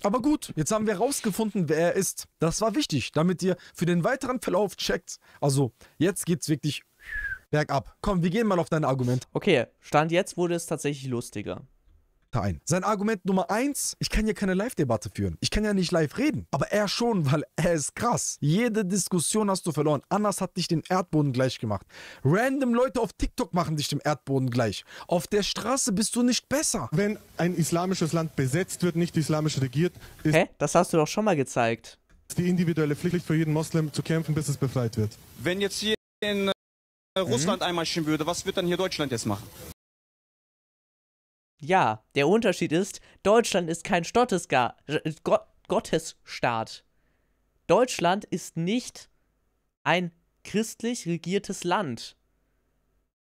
Aber gut, jetzt haben wir rausgefunden, wer er ist. Das war wichtig, damit ihr für den weiteren Verlauf checkt. Also, jetzt geht's wirklich bergab. Komm, wir gehen mal auf dein Argument. Okay, Stand jetzt wurde es tatsächlich lustiger ein. Sein Argument Nummer eins: ich kann ja keine Live-Debatte führen. Ich kann ja nicht live reden. Aber er schon, weil er ist krass. Jede Diskussion hast du verloren. Anders hat dich den Erdboden gleich gemacht. Random Leute auf TikTok machen dich dem Erdboden gleich. Auf der Straße bist du nicht besser. Wenn ein islamisches Land besetzt wird, nicht islamisch regiert, ist. Hä? Das hast du doch schon mal gezeigt. Ist Die individuelle Pflicht für jeden Moslem zu kämpfen, bis es befreit wird. Wenn jetzt hier in äh, Russland einmarschen würde, was wird dann hier Deutschland jetzt machen? Ja, der Unterschied ist, Deutschland ist kein Stottesga äh, Gott Gottesstaat. Deutschland ist nicht ein christlich regiertes Land.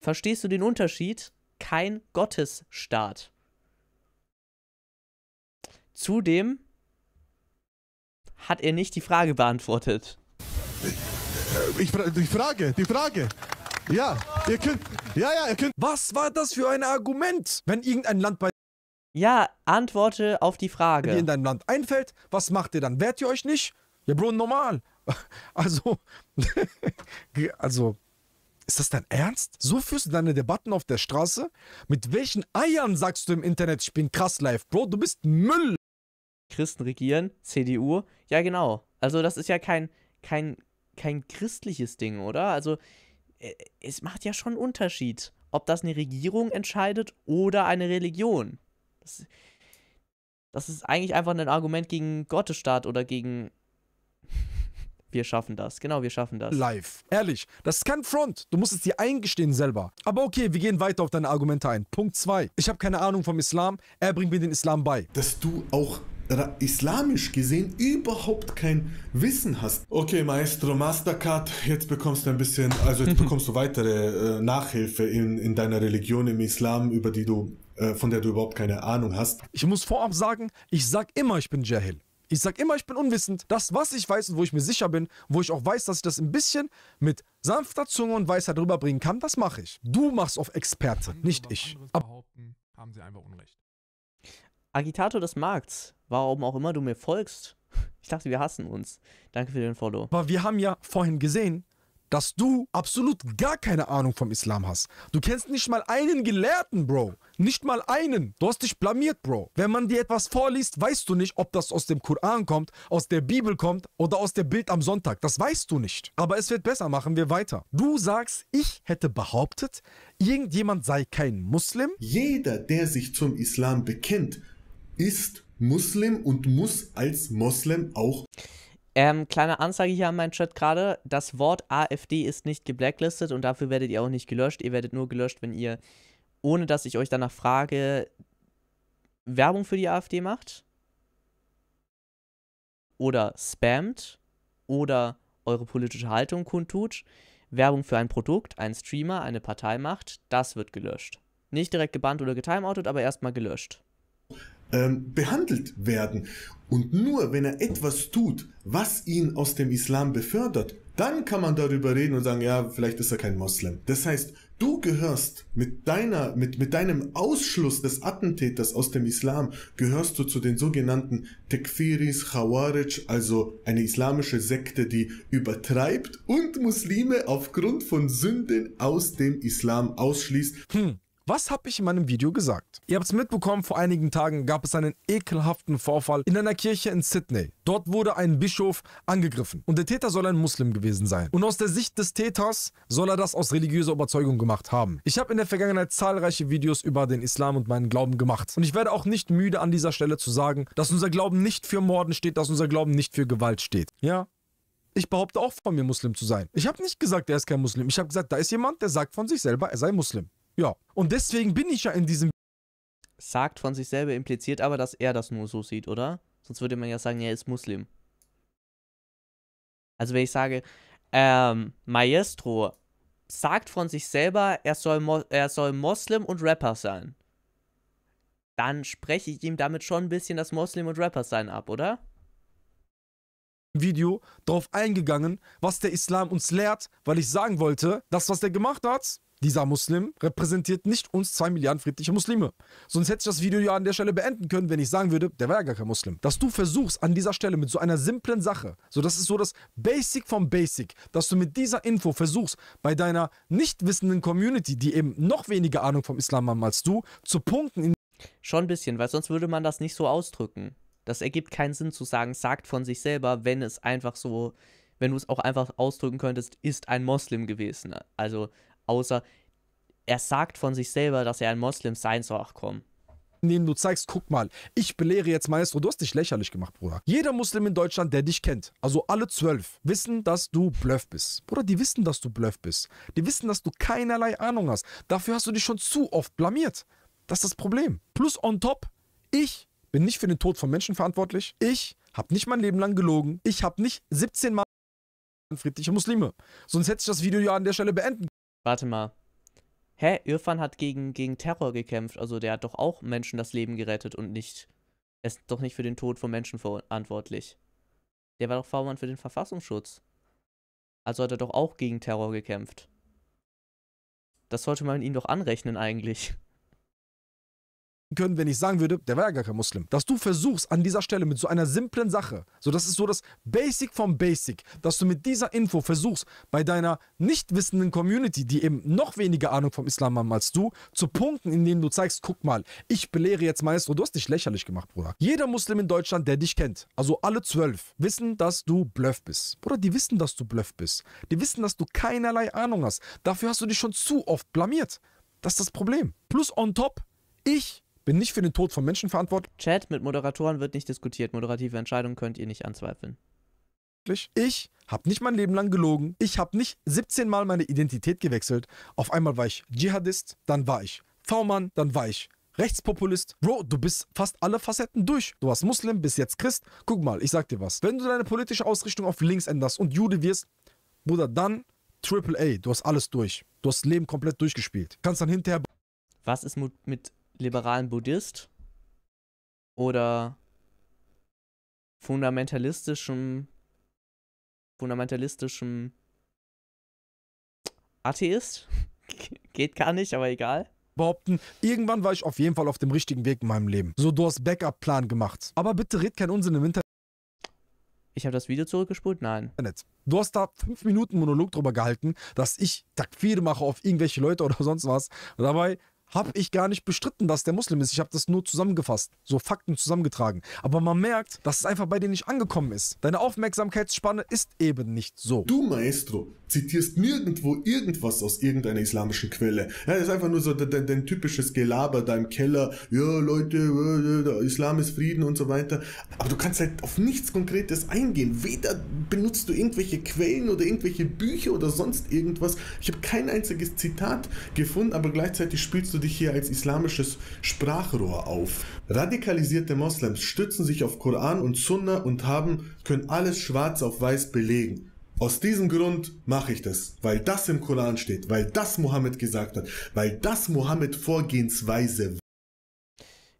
Verstehst du den Unterschied? Kein Gottesstaat. Zudem hat er nicht die Frage beantwortet. Ich, äh, die Frage, die Frage. Ja, ihr könnt, ja, ja, ihr könnt. Was war das für ein Argument, wenn irgendein Land bei. Ja, antworte auf die Frage. Wenn dir in deinem Land einfällt, was macht ihr dann? Wehrt ihr euch nicht? Ja, Bro, normal. Also, also, ist das dein Ernst? So führst du deine Debatten auf der Straße? Mit welchen Eiern sagst du im Internet, ich bin krass live? Bro, du bist Müll! Christen regieren, CDU, ja genau. Also das ist ja kein, kein, kein christliches Ding, oder? Also äh, es macht ja schon einen Unterschied, ob das eine Regierung entscheidet oder eine Religion. Das, das ist eigentlich einfach ein Argument gegen Gottesstaat oder gegen wir schaffen das. Genau, wir schaffen das. Live. Ehrlich, das ist kein Front. Du musst es dir eingestehen selber. Aber okay, wir gehen weiter auf deine Argumente ein. Punkt 2. Ich habe keine Ahnung vom Islam. Er bringt mir den Islam bei. Dass du auch islamisch gesehen überhaupt kein Wissen hast. Okay, Maestro Mastercard, jetzt bekommst du ein bisschen, also jetzt bekommst du weitere äh, Nachhilfe in, in deiner Religion, im Islam, über die du, äh, von der du überhaupt keine Ahnung hast. Ich muss vorab sagen, ich sag immer, ich bin Jahil. Ich sag immer, ich bin unwissend. Das, was ich weiß und wo ich mir sicher bin, wo ich auch weiß, dass ich das ein bisschen mit sanfter Zunge und Weisheit rüberbringen kann, das mache ich. Du machst auf Experte, nicht ich. Ab haben sie einfach Unrecht. Agitator des Markts, warum auch immer du mir folgst. Ich dachte, wir hassen uns. Danke für den Follow. Aber wir haben ja vorhin gesehen, dass du absolut gar keine Ahnung vom Islam hast. Du kennst nicht mal einen Gelehrten, Bro. Nicht mal einen. Du hast dich blamiert, Bro. Wenn man dir etwas vorliest, weißt du nicht, ob das aus dem Koran kommt, aus der Bibel kommt oder aus der Bild am Sonntag. Das weißt du nicht. Aber es wird besser, machen wir weiter. Du sagst, ich hätte behauptet, irgendjemand sei kein Muslim. Jeder, der sich zum Islam bekennt, ist Muslim und muss als Moslem auch. Ähm, kleine Ansage hier an meinen Chat gerade. Das Wort AfD ist nicht geblacklistet und dafür werdet ihr auch nicht gelöscht. Ihr werdet nur gelöscht, wenn ihr, ohne dass ich euch danach frage, Werbung für die AfD macht. Oder spammt. Oder eure politische Haltung kundtut. Werbung für ein Produkt, ein Streamer, eine Partei macht. Das wird gelöscht. Nicht direkt gebannt oder getimeoutet, aber erstmal gelöscht ähm, behandelt werden. Und nur wenn er etwas tut, was ihn aus dem Islam befördert, dann kann man darüber reden und sagen, ja, vielleicht ist er kein Moslem. Das heißt, du gehörst mit deiner, mit, mit deinem Ausschluss des Attentäters aus dem Islam, gehörst du zu den sogenannten Tekfiris Khawarij, also eine islamische Sekte, die übertreibt und Muslime aufgrund von Sünden aus dem Islam ausschließt. Hm. Was habe ich in meinem Video gesagt? Ihr habt es mitbekommen, vor einigen Tagen gab es einen ekelhaften Vorfall in einer Kirche in Sydney. Dort wurde ein Bischof angegriffen und der Täter soll ein Muslim gewesen sein. Und aus der Sicht des Täters soll er das aus religiöser Überzeugung gemacht haben. Ich habe in der Vergangenheit zahlreiche Videos über den Islam und meinen Glauben gemacht. Und ich werde auch nicht müde an dieser Stelle zu sagen, dass unser Glauben nicht für Morden steht, dass unser Glauben nicht für Gewalt steht. Ja, ich behaupte auch von mir Muslim zu sein. Ich habe nicht gesagt, er ist kein Muslim. Ich habe gesagt, da ist jemand, der sagt von sich selber, er sei Muslim. Ja. Und deswegen bin ich ja in diesem. Sagt von sich selber, impliziert aber, dass er das nur so sieht, oder? Sonst würde man ja sagen, er ist Muslim. Also wenn ich sage, ähm, Maestro sagt von sich selber, er soll, er soll Moslem und Rapper sein, dann spreche ich ihm damit schon ein bisschen das Moslem und Rapper sein ab, oder? Video drauf eingegangen, was der Islam uns lehrt, weil ich sagen wollte, das, was der gemacht hat, dieser Muslim repräsentiert nicht uns zwei Milliarden friedliche Muslime. Sonst hätte ich das Video ja an der Stelle beenden können, wenn ich sagen würde, der war ja gar kein Muslim. Dass du versuchst, an dieser Stelle mit so einer simplen Sache, so das ist so das Basic vom Basic, dass du mit dieser Info versuchst, bei deiner nicht wissenden Community, die eben noch weniger Ahnung vom Islam haben als du, zu punkten. In Schon ein bisschen, weil sonst würde man das nicht so ausdrücken. Das ergibt keinen Sinn zu sagen, sagt von sich selber, wenn es einfach so wenn du es auch einfach ausdrücken könntest, ist ein Moslem gewesen. Also außer er sagt von sich selber, dass er ein Moslem sein soll. Ach komm. Indem du zeigst, guck mal, ich belehre jetzt Maestro, du hast dich lächerlich gemacht, Bruder. Jeder Muslim in Deutschland, der dich kennt, also alle zwölf, wissen, dass du Bluff bist. Bruder, die wissen, dass du Bluff bist. Die wissen, dass du keinerlei Ahnung hast. Dafür hast du dich schon zu oft blamiert. Das ist das Problem. Plus on top, ich bin nicht für den Tod von Menschen verantwortlich. Ich habe nicht mein Leben lang gelogen. Ich habe nicht 17 Mal friedliche Muslime. Sonst hätte ich das Video ja an der Stelle beenden Warte mal. Hä? Irfan hat gegen, gegen Terror gekämpft. Also der hat doch auch Menschen das Leben gerettet und nicht. Er ist doch nicht für den Tod von Menschen verantwortlich. Der war doch Vormann für den Verfassungsschutz. Also hat er doch auch gegen Terror gekämpft. Das sollte man ihm doch anrechnen eigentlich können, wenn ich sagen würde, der war ja gar kein Muslim. Dass du versuchst, an dieser Stelle mit so einer simplen Sache, so das ist so das Basic vom Basic, dass du mit dieser Info versuchst, bei deiner nicht wissenden Community, die eben noch weniger Ahnung vom Islam haben als du, zu punkten, indem du zeigst, guck mal, ich belehre jetzt Maestro, du hast dich lächerlich gemacht, Bruder. Jeder Muslim in Deutschland, der dich kennt, also alle zwölf, wissen, dass du Bluff bist. Bruder, die wissen, dass du Bluff bist. Die wissen, dass du keinerlei Ahnung hast. Dafür hast du dich schon zu oft blamiert. Das ist das Problem. Plus on top, ich bin nicht für den Tod von Menschen verantwortlich. Chat mit Moderatoren wird nicht diskutiert. Moderative Entscheidungen könnt ihr nicht anzweifeln. Ich habe nicht mein Leben lang gelogen. Ich habe nicht 17 Mal meine Identität gewechselt. Auf einmal war ich Dschihadist, dann war ich V-Mann, dann war ich Rechtspopulist. Bro, du bist fast alle Facetten durch. Du warst Muslim, bist jetzt Christ. Guck mal, ich sag dir was. Wenn du deine politische Ausrichtung auf links änderst und Jude wirst, Bruder, dann Triple A. Du hast alles durch. Du hast Leben komplett durchgespielt. Kannst dann hinterher. Was ist mit liberalen Buddhist oder fundamentalistischem fundamentalistischem Atheist. Geht gar nicht, aber egal. Behaupten, irgendwann war ich auf jeden Fall auf dem richtigen Weg in meinem Leben. So, du hast Backup-Plan gemacht. Aber bitte red keinen Unsinn im Internet. Ich habe das Video zurückgespult? Nein. Du hast da fünf Minuten Monolog drüber gehalten, dass ich Takfir mache auf irgendwelche Leute oder sonst was. Und dabei habe ich gar nicht bestritten, dass der Muslim ist. Ich habe das nur zusammengefasst, so Fakten zusammengetragen. Aber man merkt, dass es einfach bei dir nicht angekommen ist. Deine Aufmerksamkeitsspanne ist eben nicht so. Du, Maestro, zitierst nirgendwo irgendwas aus irgendeiner islamischen Quelle. Ja, das ist einfach nur so dein, dein typisches Gelaber da im Keller. Ja, Leute, äh, äh, äh, Islam ist Frieden und so weiter. Aber du kannst halt auf nichts Konkretes eingehen. Weder benutzt du irgendwelche Quellen oder irgendwelche Bücher oder sonst irgendwas. Ich habe kein einziges Zitat gefunden, aber gleichzeitig spielst du du dich hier als islamisches Sprachrohr auf. Radikalisierte Moslems stützen sich auf Koran und Sunna und haben, können alles schwarz auf weiß belegen. Aus diesem Grund mache ich das, weil das im Koran steht, weil das Mohammed gesagt hat, weil das Mohammed Vorgehensweise.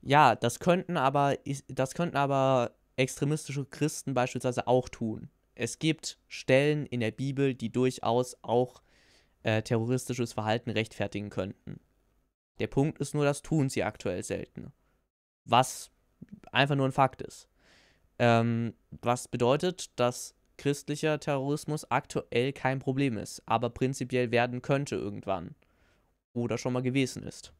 Ja, das könnten aber das könnten aber extremistische Christen beispielsweise auch tun. Es gibt Stellen in der Bibel, die durchaus auch äh, terroristisches Verhalten rechtfertigen könnten. Der Punkt ist nur, das tun sie aktuell selten. Was einfach nur ein Fakt ist. Ähm, was bedeutet, dass christlicher Terrorismus aktuell kein Problem ist, aber prinzipiell werden könnte irgendwann. Oder schon mal gewesen ist.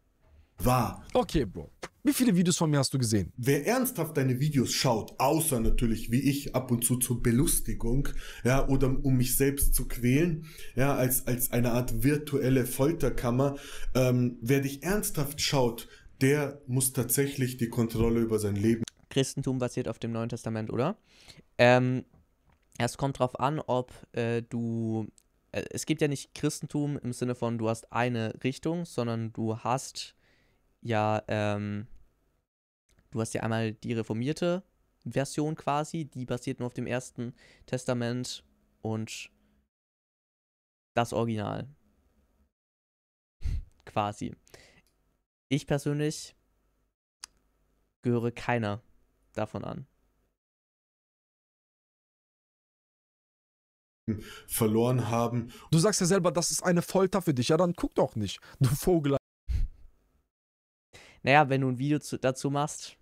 Wahr. Okay, Bro. Wie viele Videos von mir hast du gesehen? Wer ernsthaft deine Videos schaut, außer natürlich wie ich ab und zu zur Belustigung, ja, oder um mich selbst zu quälen, ja, als, als eine Art virtuelle Folterkammer, ähm, wer dich ernsthaft schaut, der muss tatsächlich die Kontrolle über sein Leben. Christentum basiert auf dem Neuen Testament, oder? Ähm, es kommt drauf an, ob äh, du. Äh, es gibt ja nicht Christentum im Sinne von, du hast eine Richtung, sondern du hast ja, ähm, du hast ja einmal die reformierte Version quasi, die basiert nur auf dem ersten Testament und das Original. quasi. Ich persönlich gehöre keiner davon an. verloren haben. Du sagst ja selber, das ist eine Folter für dich. Ja, dann guck doch nicht, du Vogel. Naja, wenn du ein Video zu, dazu machst.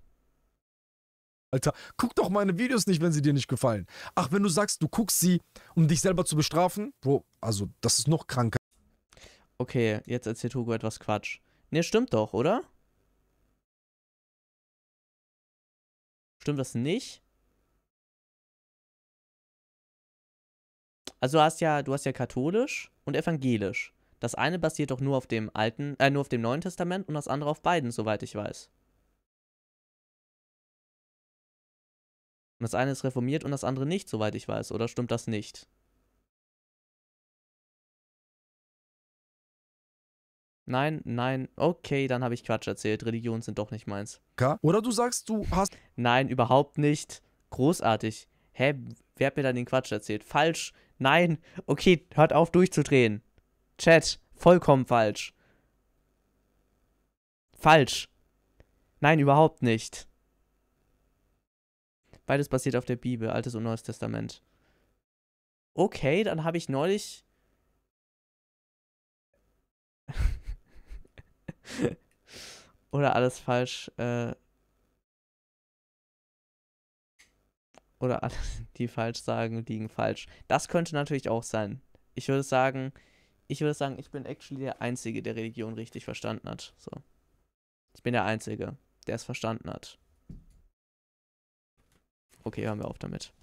Alter, guck doch meine Videos nicht, wenn sie dir nicht gefallen. Ach, wenn du sagst, du guckst sie, um dich selber zu bestrafen? Bro, also, das ist noch kranker. Okay, jetzt erzählt Hugo etwas Quatsch. Ne, stimmt doch, oder? Stimmt das nicht? Also du hast ja, du hast ja katholisch und evangelisch. Das eine basiert doch nur auf dem alten, äh, nur auf dem Neuen Testament und das andere auf beiden, soweit ich weiß. Und das eine ist reformiert und das andere nicht, soweit ich weiß, oder stimmt das nicht? Nein, nein, okay, dann habe ich Quatsch erzählt. Religionen sind doch nicht meins. Oder du sagst, du hast. Nein, überhaupt nicht. Großartig. Hä, wer hat mir dann den Quatsch erzählt? Falsch. Nein. Okay, hört auf durchzudrehen. Chat, vollkommen falsch. Falsch. Nein, überhaupt nicht. Beides basiert auf der Bibel, Altes und Neues Testament. Okay, dann habe ich neulich. Oder alles falsch. Äh Oder alle, die falsch sagen, liegen falsch. Das könnte natürlich auch sein. Ich würde sagen, ich würde sagen, ich bin actually der Einzige, der Religion richtig verstanden hat. So. Ich bin der Einzige, der es verstanden hat. Okay, hören wir auf damit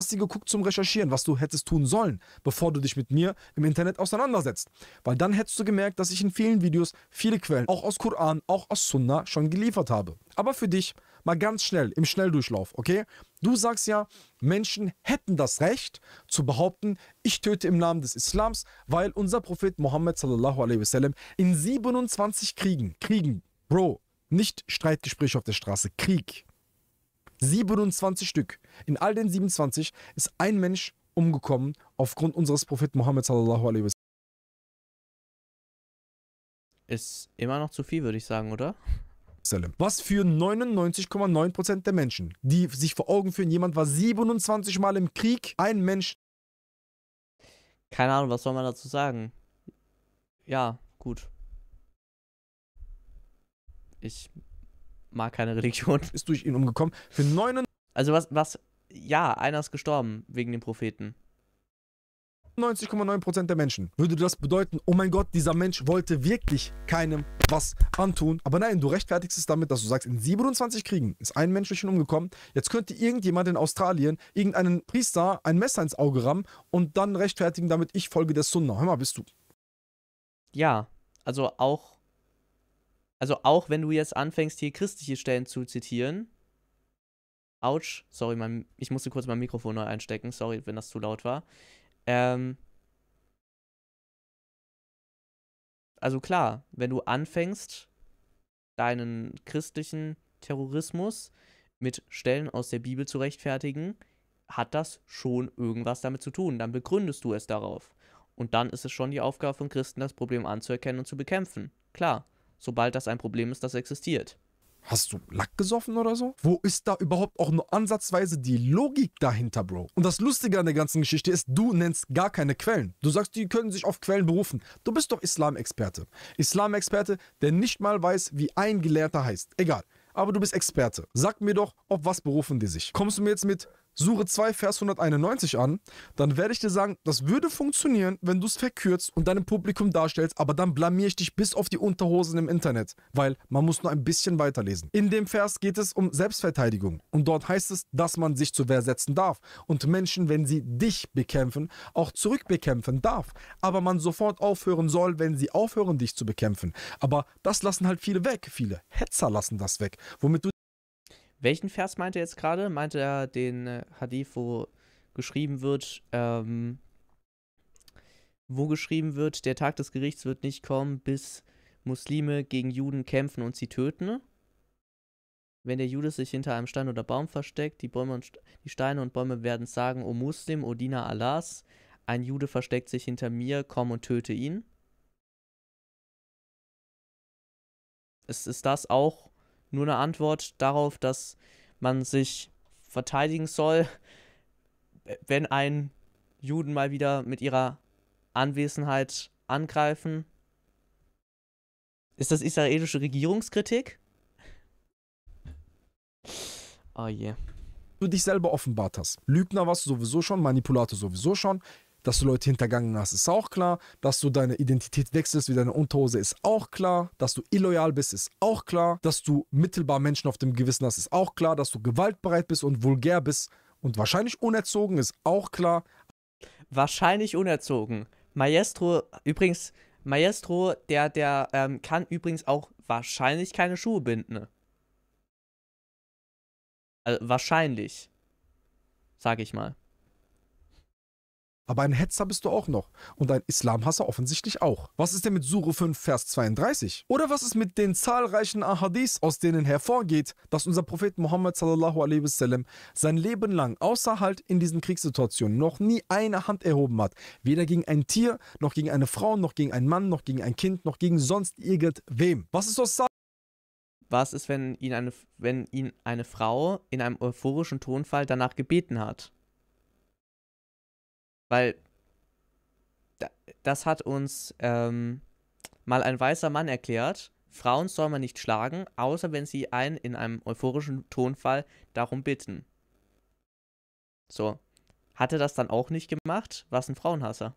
hast sie geguckt zum Recherchieren, was du hättest tun sollen, bevor du dich mit mir im Internet auseinandersetzt. Weil dann hättest du gemerkt, dass ich in vielen Videos viele Quellen, auch aus Koran, auch aus Sunna, schon geliefert habe. Aber für dich mal ganz schnell, im Schnelldurchlauf, okay? Du sagst ja, Menschen hätten das Recht zu behaupten, ich töte im Namen des Islams, weil unser Prophet Mohammed sallallahu alaihi wasallam in 27 Kriegen, Kriegen, Bro, nicht Streitgespräche auf der Straße, Krieg, 27 Stück in all den 27 ist ein Mensch umgekommen aufgrund unseres Propheten Mohammed sallallahu alaihi wasallam. Ist immer noch zu viel, würde ich sagen, oder? Was für 99,9% der Menschen, die sich vor Augen führen, jemand war 27 Mal im Krieg, ein Mensch. Keine Ahnung, was soll man dazu sagen? Ja, gut. Ich mag keine Religion. Ist durch ihn umgekommen. Für 99. Also was, was, ja, einer ist gestorben wegen den Propheten. 90,9% der Menschen. Würde das bedeuten, oh mein Gott, dieser Mensch wollte wirklich keinem was antun. Aber nein, du rechtfertigst es damit, dass du sagst, in 27 Kriegen ist ein Mensch schon umgekommen. Jetzt könnte irgendjemand in Australien irgendeinen Priester ein Messer ins Auge rammen und dann rechtfertigen damit, ich folge der Sunna. Hör mal, bist du. Ja, also auch. Also auch wenn du jetzt anfängst, hier christliche Stellen zu zitieren, Autsch, sorry, mein, ich musste kurz mein Mikrofon neu einstecken, sorry, wenn das zu laut war. Ähm, also klar, wenn du anfängst, deinen christlichen Terrorismus mit Stellen aus der Bibel zu rechtfertigen, hat das schon irgendwas damit zu tun. Dann begründest du es darauf. Und dann ist es schon die Aufgabe von Christen, das Problem anzuerkennen und zu bekämpfen. Klar, sobald das ein Problem ist, das existiert. Hast du Lack gesoffen oder so? Wo ist da überhaupt auch nur ansatzweise die Logik dahinter, Bro? Und das Lustige an der ganzen Geschichte ist, du nennst gar keine Quellen. Du sagst, die können sich auf Quellen berufen. Du bist doch Islamexperte. Islamexperte, der nicht mal weiß, wie ein Gelehrter heißt. Egal. Aber du bist Experte. Sag mir doch, auf was berufen die sich? Kommst du mir jetzt mit, Suche 2, Vers 191 an, dann werde ich dir sagen, das würde funktionieren, wenn du es verkürzt und deinem Publikum darstellst, aber dann blamier ich dich bis auf die Unterhosen im Internet, weil man muss nur ein bisschen weiterlesen. In dem Vers geht es um Selbstverteidigung und dort heißt es, dass man sich zur Wehr setzen darf und Menschen, wenn sie dich bekämpfen, auch zurückbekämpfen darf, aber man sofort aufhören soll, wenn sie aufhören, dich zu bekämpfen. Aber das lassen halt viele weg, viele Hetzer lassen das weg, womit du welchen Vers meint er jetzt gerade? Meint er den äh, Hadith, wo geschrieben wird, ähm, wo geschrieben wird, der Tag des Gerichts wird nicht kommen, bis Muslime gegen Juden kämpfen und sie töten? Wenn der Jude sich hinter einem Stein oder Baum versteckt, die, Bäume und St die Steine und Bäume werden sagen, O Muslim, O Diener Allahs, ein Jude versteckt sich hinter mir, komm und töte ihn. Ist, ist das auch nur eine Antwort darauf, dass man sich verteidigen soll, wenn ein Juden mal wieder mit ihrer Anwesenheit angreifen. Ist das israelische Regierungskritik? Oh je. Yeah. Du dich selber offenbart hast. Lügner warst du sowieso schon, Manipulator sowieso schon, dass du Leute hintergangen hast, ist auch klar. Dass du deine Identität wechselst wie deine Unterhose, ist auch klar. Dass du illoyal bist, ist auch klar. Dass du mittelbar Menschen auf dem Gewissen hast, ist auch klar. Dass du gewaltbereit bist und vulgär bist und wahrscheinlich unerzogen, ist auch klar. Wahrscheinlich unerzogen. Maestro, übrigens, Maestro, der, der ähm, kann übrigens auch wahrscheinlich keine Schuhe binden. Also wahrscheinlich. Sag ich mal. Aber ein Hetzer bist du auch noch. Und ein Islamhasser offensichtlich auch. Was ist denn mit Sure 5, Vers 32? Oder was ist mit den zahlreichen Ahadis, aus denen hervorgeht, dass unser Prophet Muhammad sallallahu alaihi wasallam sein Leben lang, außer halt in diesen Kriegssituationen, noch nie eine Hand erhoben hat. Weder gegen ein Tier, noch gegen eine Frau, noch gegen einen Mann, noch gegen ein Kind, noch gegen sonst irgendwem. Was ist aus Was ist, wenn ihn, eine, wenn ihn eine Frau in einem euphorischen Tonfall danach gebeten hat? Weil das hat uns ähm, mal ein weißer Mann erklärt. Frauen soll man nicht schlagen, außer wenn sie einen in einem euphorischen Tonfall darum bitten. So. Hat er das dann auch nicht gemacht? Was ein Frauenhasser.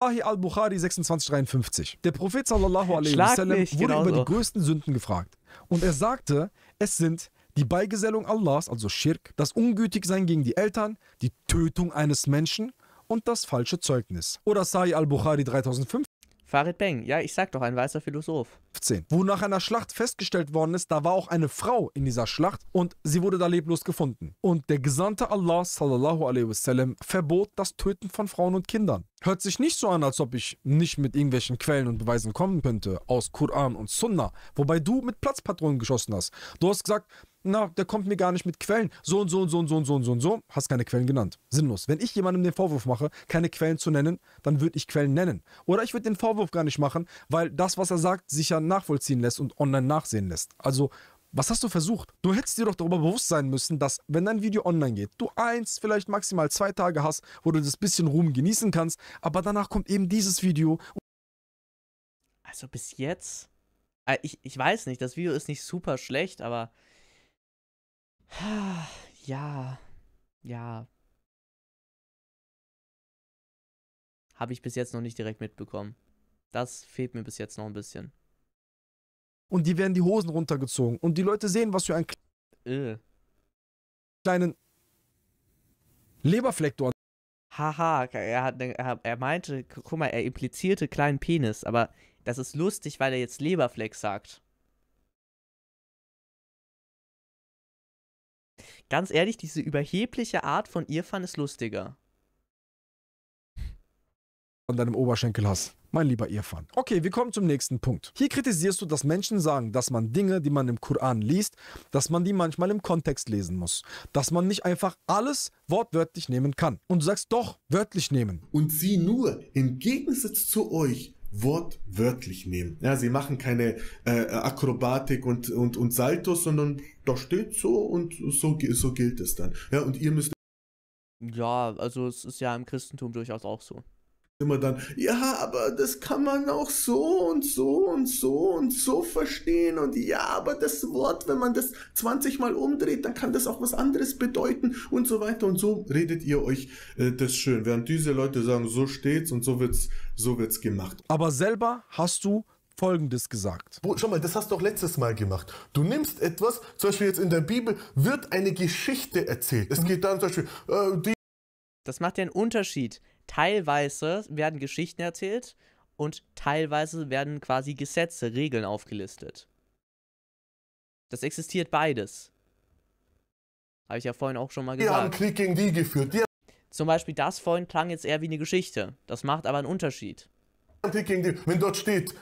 Ahi al-Bukhari 2653. Der Prophet sallallahu alaihi wasallam wurde genau über so. die größten Sünden gefragt. Und er sagte, es sind die Beigesellung Allahs, also Schirk, das Ungütigsein gegen die Eltern, die Tötung eines Menschen und das falsche Zeugnis. Oder Sahih al-Bukhari 3005. Farid Beng, ja, ich sag doch, ein weißer Philosoph. 15. Wo nach einer Schlacht festgestellt worden ist, da war auch eine Frau in dieser Schlacht und sie wurde da leblos gefunden. Und der Gesandte Allah sallallahu alaihi wasallam verbot das Töten von Frauen und Kindern. Hört sich nicht so an, als ob ich nicht mit irgendwelchen Quellen und Beweisen kommen könnte aus Koran und Sunna, wobei du mit Platzpatronen geschossen hast. Du hast gesagt, na, der kommt mir gar nicht mit Quellen. So und so und so und so und so und so und so. Hast keine Quellen genannt. Sinnlos. Wenn ich jemandem den Vorwurf mache, keine Quellen zu nennen, dann würde ich Quellen nennen. Oder ich würde den Vorwurf gar nicht machen, weil das, was er sagt, sich ja nachvollziehen lässt und online nachsehen lässt. Also was hast du versucht? Du hättest dir doch darüber bewusst sein müssen, dass, wenn dein Video online geht, du eins, vielleicht maximal zwei Tage hast, wo du das bisschen Ruhm genießen kannst, aber danach kommt eben dieses Video. Also bis jetzt. Äh, ich, ich weiß nicht, das Video ist nicht super schlecht, aber Ja, ja. Habe ich bis jetzt noch nicht direkt mitbekommen. Das fehlt mir bis jetzt noch ein bisschen. Und die werden die Hosen runtergezogen. Und die Leute sehen, was für ein äh. kleinen Leberfleck dort. an. Haha, er, hat, ne, er, er meinte, guck mal, er implizierte kleinen Penis, aber das ist lustig, weil er jetzt Leberfleck sagt. ganz ehrlich, diese überhebliche Art von ihr fand es lustiger. An deinem Oberschenkel hast. Mein lieber Irfan. Okay, wir kommen zum nächsten Punkt. Hier kritisierst du, dass Menschen sagen, dass man Dinge, die man im Koran liest, dass man die manchmal im Kontext lesen muss. Dass man nicht einfach alles wortwörtlich nehmen kann. Und du sagst doch, wörtlich nehmen. Und sie nur, im Gegensatz zu euch wortwörtlich nehmen. Ja, sie machen keine äh, Akrobatik und, und, und Saltos, sondern da steht so und so, so gilt es dann. Ja, und ihr müsst. Ja, also es ist ja im Christentum durchaus auch so immer dann, ja, aber das kann man auch so und so und so und so verstehen und ja, aber das Wort, wenn man das 20 Mal umdreht, dann kann das auch was anderes bedeuten und so weiter und so redet ihr euch äh, das schön, während diese Leute sagen, so steht's und so wird's, so wird's gemacht. Aber selber hast du Folgendes gesagt. Schau mal, das hast du auch letztes Mal gemacht. Du nimmst etwas, zum Beispiel jetzt in der Bibel wird eine Geschichte erzählt. Es mhm. geht dann zum Beispiel, äh, die das macht ja einen Unterschied teilweise werden Geschichten erzählt und teilweise werden quasi Gesetze, Regeln aufgelistet. Das existiert beides. Habe ich ja vorhin auch schon mal gesagt. Die haben Krieg gegen die geführt. Die Zum Beispiel das vorhin klang jetzt eher wie eine Geschichte. Das macht aber einen Unterschied. Wenn dort steht,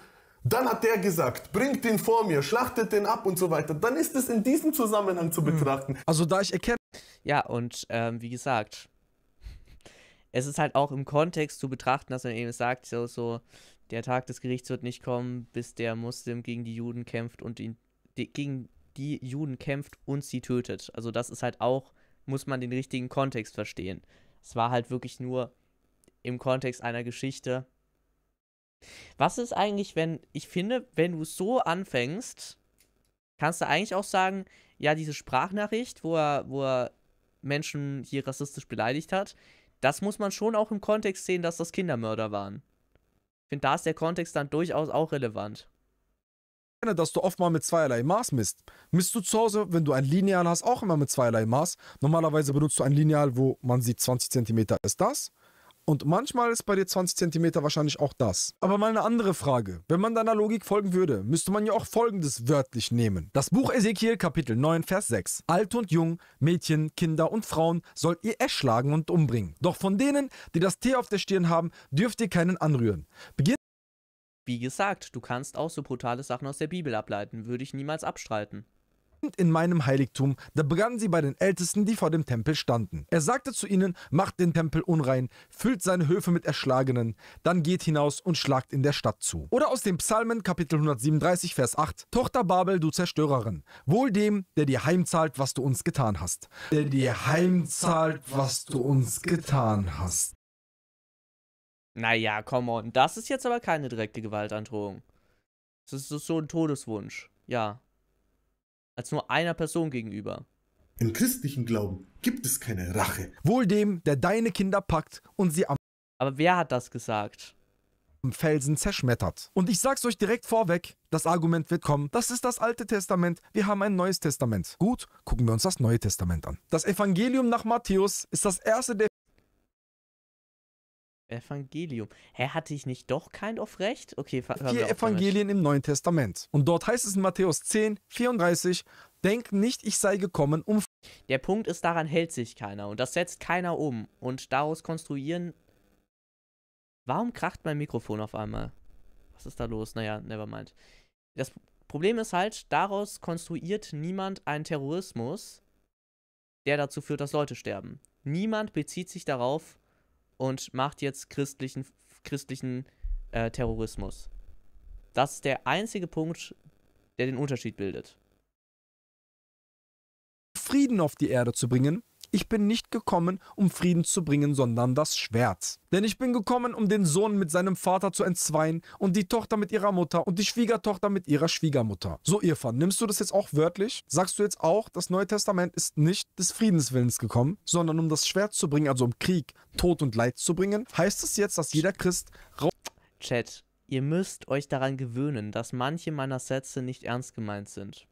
dann hat der gesagt, bringt den vor mir, schlachtet den ab und so weiter. Dann ist es in diesem Zusammenhang zu betrachten. Mhm. Also da ich erkenne. Ja, und ähm, wie gesagt, es ist halt auch im Kontext zu betrachten, dass man eben sagt, so, so der Tag des Gerichts wird nicht kommen, bis der Muslim gegen die Juden kämpft und ihn, die, gegen die Juden kämpft und sie tötet. Also das ist halt auch, muss man den richtigen Kontext verstehen. Es war halt wirklich nur im Kontext einer Geschichte. Was ist eigentlich, wenn, ich finde, wenn du so anfängst, kannst du eigentlich auch sagen, ja, diese Sprachnachricht, wo er, wo er Menschen hier rassistisch beleidigt hat, das muss man schon auch im Kontext sehen, dass das Kindermörder waren. Ich finde, da ist der Kontext dann durchaus auch relevant. Ich Dass du oft mal mit zweierlei Maß misst. Misst du zu Hause, wenn du ein Lineal hast, auch immer mit zweierlei Maß. Normalerweise benutzt du ein Lineal, wo man sieht, 20 cm ist das und manchmal ist bei dir 20 cm wahrscheinlich auch das. Aber mal eine andere Frage. Wenn man deiner Logik folgen würde, müsste man ja auch folgendes wörtlich nehmen. Das Buch Ezekiel Kapitel 9 Vers 6. Alt und jung, Mädchen, Kinder und Frauen sollt ihr erschlagen und umbringen. Doch von denen, die das Tee auf der Stirn haben, dürft ihr keinen anrühren. Beginnt Wie gesagt, du kannst auch so brutale Sachen aus der Bibel ableiten, würde ich niemals abstreiten. Und in meinem Heiligtum, da begannen sie bei den Ältesten, die vor dem Tempel standen. Er sagte zu ihnen, macht den Tempel unrein, füllt seine Höfe mit Erschlagenen, dann geht hinaus und schlagt in der Stadt zu. Oder aus dem Psalmen Kapitel 137, Vers 8, Tochter Babel, du Zerstörerin, wohl dem, der dir heimzahlt, was du uns getan hast. Der dir heimzahlt, was du uns getan hast. Naja, come on, das ist jetzt aber keine direkte Gewaltandrohung. Das ist so ein Todeswunsch, ja als nur einer Person gegenüber. Im christlichen Glauben gibt es keine Rache. Wohl dem, der deine Kinder packt und sie am Aber wer hat das gesagt? ...am Felsen zerschmettert. Und ich sag's euch direkt vorweg, das Argument wird kommen, das ist das Alte Testament, wir haben ein neues Testament. Gut, gucken wir uns das Neue Testament an. Das Evangelium nach Matthäus ist das erste der Evangelium. Hä, hatte ich nicht doch kein auf Recht? Okay, Vier Evangelien damit. im Neuen Testament. Und dort heißt es in Matthäus 10, 34, Denk nicht, ich sei gekommen, um... Der Punkt ist, daran hält sich keiner und das setzt keiner um. Und daraus konstruieren... Warum kracht mein Mikrofon auf einmal? Was ist da los? Naja, nevermind. Das Problem ist halt, daraus konstruiert niemand einen Terrorismus, der dazu führt, dass Leute sterben. Niemand bezieht sich darauf, und macht jetzt christlichen, christlichen äh, Terrorismus. Das ist der einzige Punkt, der den Unterschied bildet. Frieden auf die Erde zu bringen, ich bin nicht gekommen, um Frieden zu bringen, sondern das Schwert. Denn ich bin gekommen, um den Sohn mit seinem Vater zu entzweien und die Tochter mit ihrer Mutter und die Schwiegertochter mit ihrer Schwiegermutter. So, Irfan, nimmst du das jetzt auch wörtlich? Sagst du jetzt auch, das Neue Testament ist nicht des Friedenswillens gekommen, sondern um das Schwert zu bringen, also um Krieg, Tod und Leid zu bringen? Heißt es das jetzt, dass jeder Christ raus... Chat, ihr müsst euch daran gewöhnen, dass manche meiner Sätze nicht ernst gemeint sind.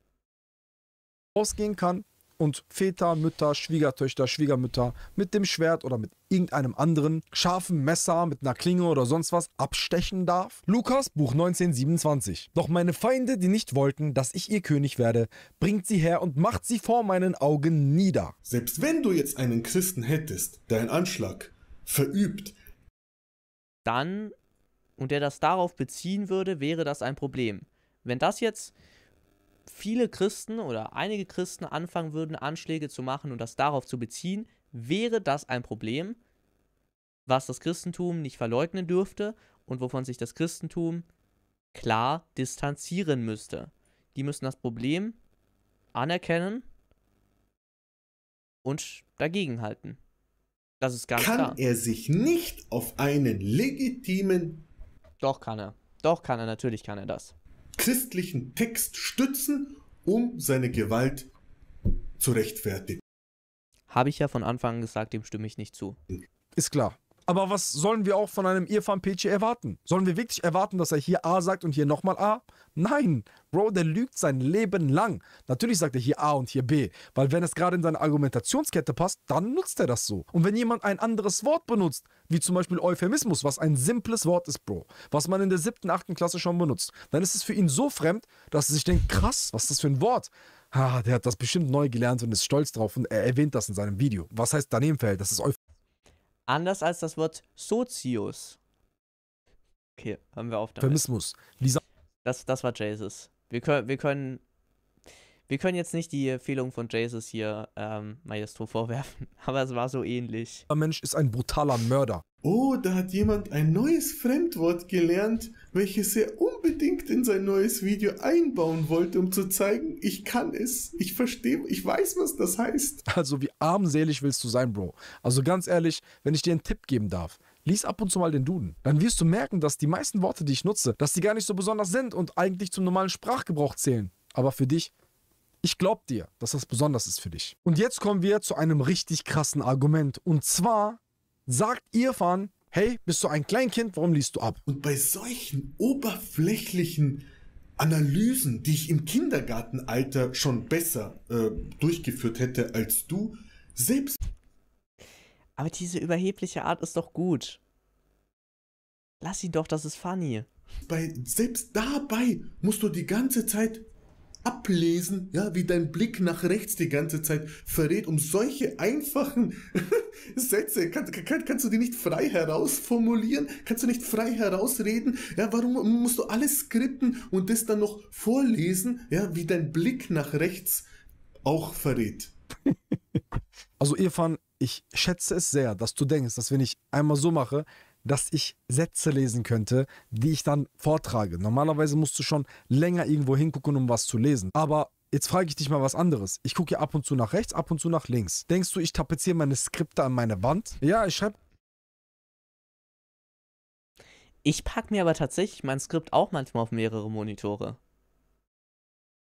Ausgehen kann und Väter, Mütter, Schwiegertöchter, Schwiegermütter mit dem Schwert oder mit irgendeinem anderen scharfen Messer, mit einer Klinge oder sonst was abstechen darf? Lukas, Buch 19, 27. Doch meine Feinde, die nicht wollten, dass ich ihr König werde, bringt sie her und macht sie vor meinen Augen nieder. Selbst wenn du jetzt einen Christen hättest, der einen Anschlag verübt, dann und der das darauf beziehen würde, wäre das ein Problem. Wenn das jetzt viele Christen oder einige Christen anfangen würden, Anschläge zu machen und das darauf zu beziehen, wäre das ein Problem, was das Christentum nicht verleugnen dürfte und wovon sich das Christentum klar distanzieren müsste. Die müssen das Problem anerkennen und dagegenhalten. Das ist ganz kann klar. Kann er sich nicht auf einen legitimen. Doch kann er. Doch kann er, natürlich kann er das christlichen Text stützen, um seine Gewalt zu rechtfertigen. Habe ich ja von Anfang an gesagt, dem stimme ich nicht zu. Ist klar. Aber was sollen wir auch von einem Irfan Peci erwarten? Sollen wir wirklich erwarten, dass er hier A sagt und hier nochmal A? Nein, Bro, der lügt sein Leben lang. Natürlich sagt er hier A und hier B, weil wenn es gerade in seine Argumentationskette passt, dann nutzt er das so. Und wenn jemand ein anderes Wort benutzt, wie zum Beispiel Euphemismus, was ein simples Wort ist, Bro, was man in der siebten, achten Klasse schon benutzt, dann ist es für ihn so fremd, dass er sich denkt, krass, was ist das für ein Wort? Ah, der hat das bestimmt neu gelernt und ist stolz drauf und er erwähnt das in seinem Video. Was heißt daneben verhält? Das ist Euphemismus. Anders als das Wort Sozius. Okay, haben wir auf damit. Vermismus. Lisa. Das, das war Jesus. Wir können, wir können wir können jetzt nicht die Fehlung von Jesus hier ähm, Maestro vorwerfen, aber es war so ähnlich. Der Mensch ist ein brutaler Mörder. Oh, da hat jemand ein neues Fremdwort gelernt, welches er unbedingt in sein neues Video einbauen wollte, um zu zeigen, ich kann es, ich verstehe, ich weiß, was das heißt. Also wie armselig willst du sein, Bro? Also ganz ehrlich, wenn ich dir einen Tipp geben darf, lies ab und zu mal den Duden. Dann wirst du merken, dass die meisten Worte, die ich nutze, dass die gar nicht so besonders sind und eigentlich zum normalen Sprachgebrauch zählen. Aber für dich ich glaube dir, dass das besonders ist für dich. Und jetzt kommen wir zu einem richtig krassen Argument. Und zwar sagt Irfan, hey, bist du ein Kleinkind, warum liest du ab? Und bei solchen oberflächlichen Analysen, die ich im Kindergartenalter schon besser äh, durchgeführt hätte als du, selbst. Aber diese überhebliche Art ist doch gut. Lass sie doch, das ist funny. Bei, selbst dabei musst du die ganze Zeit ablesen, ja, wie dein Blick nach rechts die ganze Zeit verrät, um solche einfachen Sätze. Kann, kann, kannst du die nicht frei herausformulieren? Kannst du nicht frei herausreden? Ja, warum musst du alles skripten und das dann noch vorlesen, ja, wie dein Blick nach rechts auch verrät? Also, Irfan, ich schätze es sehr, dass du denkst, dass wenn ich einmal so mache, dass ich Sätze lesen könnte, die ich dann vortrage. Normalerweise musst du schon länger irgendwo hingucken, um was zu lesen. Aber Jetzt frage ich dich mal was anderes. Ich gucke ja ab und zu nach rechts, ab und zu nach links. Denkst du, ich tapeziere meine Skripte an meine Wand? Ja, ich schreibe. Ich packe mir aber tatsächlich mein Skript auch manchmal auf mehrere Monitore.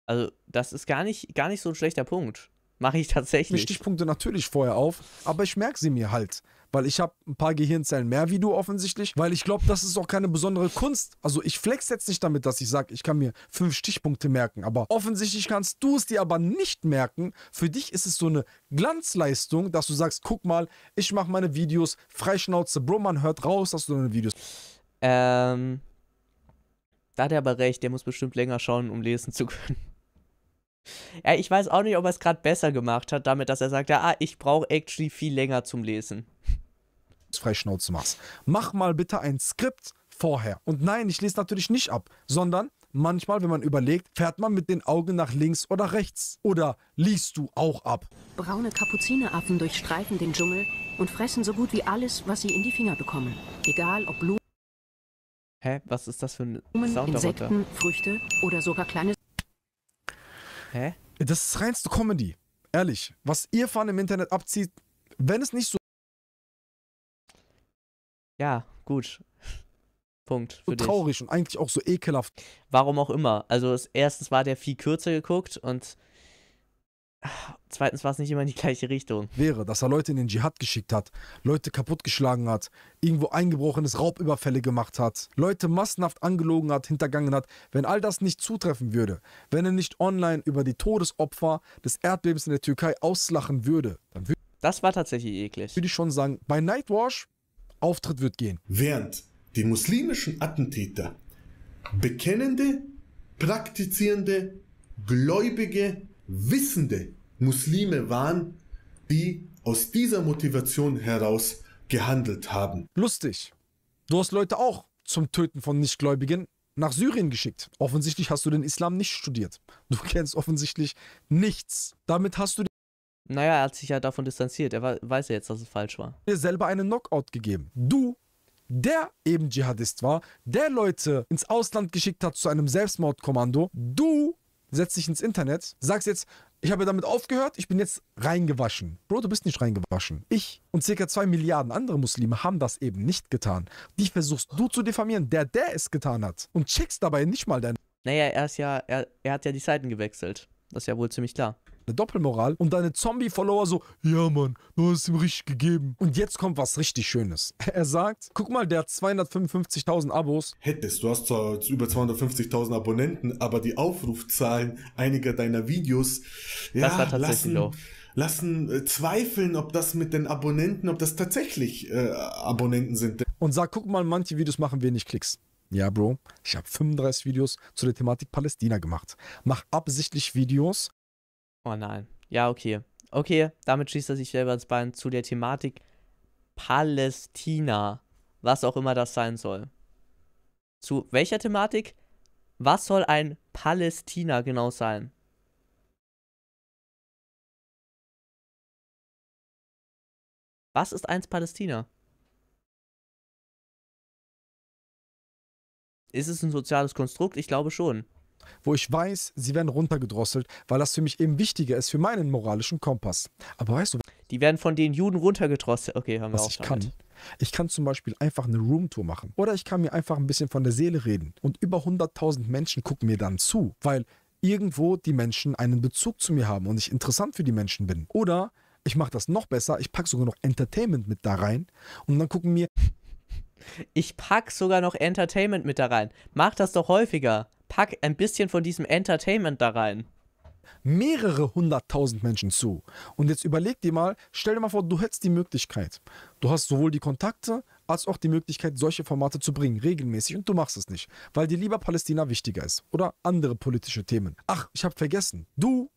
Also, das ist gar nicht, gar nicht so ein schlechter Punkt. Mache ich tatsächlich. Mir Stichpunkte natürlich vorher auf, aber ich merke sie mir halt weil ich habe ein paar Gehirnzellen mehr wie du offensichtlich, weil ich glaube, das ist auch keine besondere Kunst. Also ich flex jetzt nicht damit, dass ich sage, ich kann mir fünf Stichpunkte merken, aber offensichtlich kannst du es dir aber nicht merken. Für dich ist es so eine Glanzleistung, dass du sagst, guck mal, ich mache meine Videos freischnauze, Bro, man hört raus, dass du deine Videos. Ähm, da hat er aber recht, der muss bestimmt länger schauen, um lesen zu können. Ja, ich weiß auch nicht, ob er es gerade besser gemacht hat, damit, dass er sagt, ja, ah, ich brauche actually viel länger zum Lesen. Freischnauze machst. Mach mal bitte ein Skript vorher. Und nein, ich lese natürlich nicht ab, sondern manchmal, wenn man überlegt, fährt man mit den Augen nach links oder rechts. Oder liest du auch ab? Braune Kapuzineraffen durchstreifen den Dschungel und fressen so gut wie alles, was sie in die Finger bekommen. Egal ob Blumen. Hä, was ist das für ein Sound Insekten, Früchte oder sogar kleine. Hä? Das ist reinste Comedy. Ehrlich, was ihr Fan im Internet abzieht, wenn es nicht so ja, gut. Punkt. Für so dich. traurig und eigentlich auch so ekelhaft. Warum auch immer. Also es, erstens war der viel kürzer geguckt und ah, zweitens war es nicht immer in die gleiche Richtung. Wäre, dass er Leute in den Dschihad geschickt hat, Leute kaputtgeschlagen hat, irgendwo eingebrochenes Raubüberfälle gemacht hat, Leute massenhaft angelogen hat, hintergangen hat, wenn all das nicht zutreffen würde, wenn er nicht online über die Todesopfer des Erdbebens in der Türkei auslachen würde, dann würde das war tatsächlich eklig. Würde ich schon sagen, bei Nightwash Auftritt wird gehen. Während die muslimischen Attentäter bekennende, praktizierende, gläubige, wissende Muslime waren, die aus dieser Motivation heraus gehandelt haben. Lustig. Du hast Leute auch zum Töten von Nichtgläubigen nach Syrien geschickt. Offensichtlich hast du den Islam nicht studiert. Du kennst offensichtlich nichts. Damit hast du Die naja, er hat sich ja davon distanziert. Er weiß ja jetzt, dass es falsch war. Mir selber einen Knockout gegeben. Du, der eben Dschihadist war, der Leute ins Ausland geschickt hat zu einem Selbstmordkommando, du setzt dich ins Internet, sagst jetzt, ich habe damit aufgehört, ich bin jetzt reingewaschen. Bro, du bist nicht reingewaschen. Ich und circa zwei Milliarden andere Muslime haben das eben nicht getan. Die versuchst du zu diffamieren, der, der es getan hat. Und checkst dabei nicht mal dein. Naja, er ist ja, er, er hat ja die Seiten gewechselt. Das ist ja wohl ziemlich klar eine Doppelmoral und deine Zombie-Follower so, ja Mann, du hast ihm richtig gegeben. Und jetzt kommt was richtig Schönes. Er sagt, guck mal, der hat 255.000 Abos. Hättest, du hast zwar über 250.000 Abonnenten, aber die Aufrufzahlen einiger deiner Videos, ja, das war tatsächlich lassen, auch lassen äh, zweifeln, ob das mit den Abonnenten, ob das tatsächlich äh, Abonnenten sind. Und sag, guck mal, manche Videos machen wenig Klicks. Ja, Bro, ich habe 35 Videos zu der Thematik Palästina gemacht. Mach absichtlich Videos, Oh nein. Ja, okay. Okay, damit schießt er sich selber ins Bein zu der Thematik Palästina. Was auch immer das sein soll. Zu welcher Thematik? Was soll ein Palästina genau sein? Was ist eins Palästina? Ist es ein soziales Konstrukt? Ich glaube schon wo ich weiß, sie werden runtergedrosselt, weil das für mich eben wichtiger ist für meinen moralischen Kompass. Aber weißt du, die werden von den Juden runtergedrosselt. Okay, haben wir was auch ich damit. kann. Ich kann zum Beispiel einfach eine Roomtour machen oder ich kann mir einfach ein bisschen von der Seele reden und über 100.000 Menschen gucken mir dann zu, weil irgendwo die Menschen einen Bezug zu mir haben und ich interessant für die Menschen bin. Oder ich mache das noch besser, ich packe sogar noch Entertainment mit da rein und dann gucken mir ich pack sogar noch Entertainment mit da rein. Mach das doch häufiger. Pack ein bisschen von diesem Entertainment da rein. Mehrere hunderttausend Menschen zu. Und jetzt überleg dir mal, stell dir mal vor, du hättest die Möglichkeit. Du hast sowohl die Kontakte als auch die Möglichkeit, solche Formate zu bringen, regelmäßig. Und du machst es nicht, weil dir lieber Palästina wichtiger ist oder andere politische Themen. Ach, ich habe vergessen. Du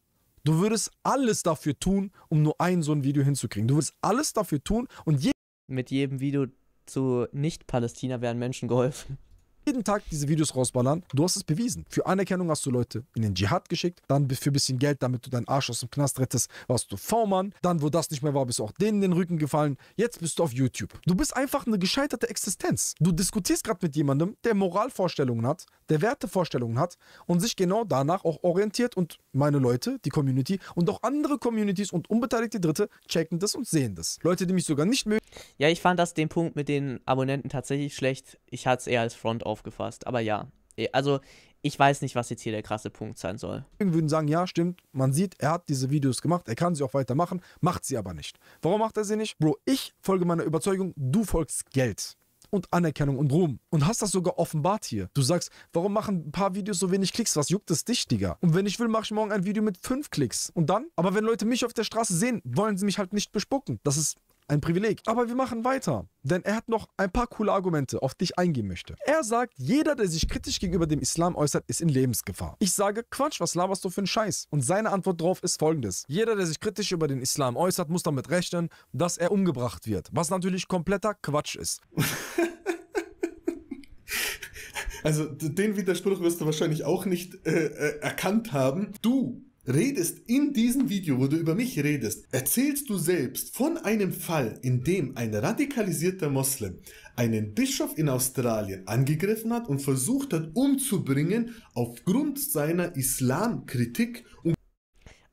Du würdest alles dafür tun, um nur ein so ein Video hinzukriegen. Du würdest alles dafür tun und je mit jedem Video zu Nicht-Palästina werden Menschen geholfen jeden Tag diese Videos rausballern. Du hast es bewiesen. Für Anerkennung hast du Leute in den Dschihad geschickt, dann für ein bisschen Geld, damit du deinen Arsch aus dem Knast rettest, warst du V-Mann. Dann, wo das nicht mehr war, bist du auch denen in den Rücken gefallen. Jetzt bist du auf YouTube. Du bist einfach eine gescheiterte Existenz. Du diskutierst gerade mit jemandem, der Moralvorstellungen hat, der Wertevorstellungen hat und sich genau danach auch orientiert. Und meine Leute, die Community und auch andere Communities und unbeteiligte Dritte checken das und sehen das. Leute, die mich sogar nicht mögen. Ja, ich fand das den Punkt mit den Abonnenten tatsächlich schlecht ich hatte es eher als Front aufgefasst. Aber ja, e, also ich weiß nicht, was jetzt hier der krasse Punkt sein soll. Wir würden sagen, ja, stimmt, man sieht, er hat diese Videos gemacht, er kann sie auch weitermachen, macht sie aber nicht. Warum macht er sie nicht? Bro, ich folge meiner Überzeugung, du folgst Geld und Anerkennung und Ruhm. Und hast das sogar offenbart hier. Du sagst, warum machen ein paar Videos so wenig Klicks? Was juckt es dich, Digga? Und wenn ich will, mache ich morgen ein Video mit fünf Klicks. Und dann? Aber wenn Leute mich auf der Straße sehen, wollen sie mich halt nicht bespucken. Das ist ein Privileg. Aber wir machen weiter, denn er hat noch ein paar coole Argumente, auf die ich eingehen möchte. Er sagt, jeder, der sich kritisch gegenüber dem Islam äußert, ist in Lebensgefahr. Ich sage, Quatsch, was laberst du für einen Scheiß? Und seine Antwort darauf ist folgendes. Jeder, der sich kritisch über den Islam äußert, muss damit rechnen, dass er umgebracht wird. Was natürlich kompletter Quatsch ist. also den Widerspruch wirst du wahrscheinlich auch nicht äh, äh erkannt haben. Du redest in diesem Video, wo du über mich redest, erzählst du selbst von einem Fall, in dem ein radikalisierter Moslem einen Bischof in Australien angegriffen hat und versucht hat umzubringen aufgrund seiner Islamkritik.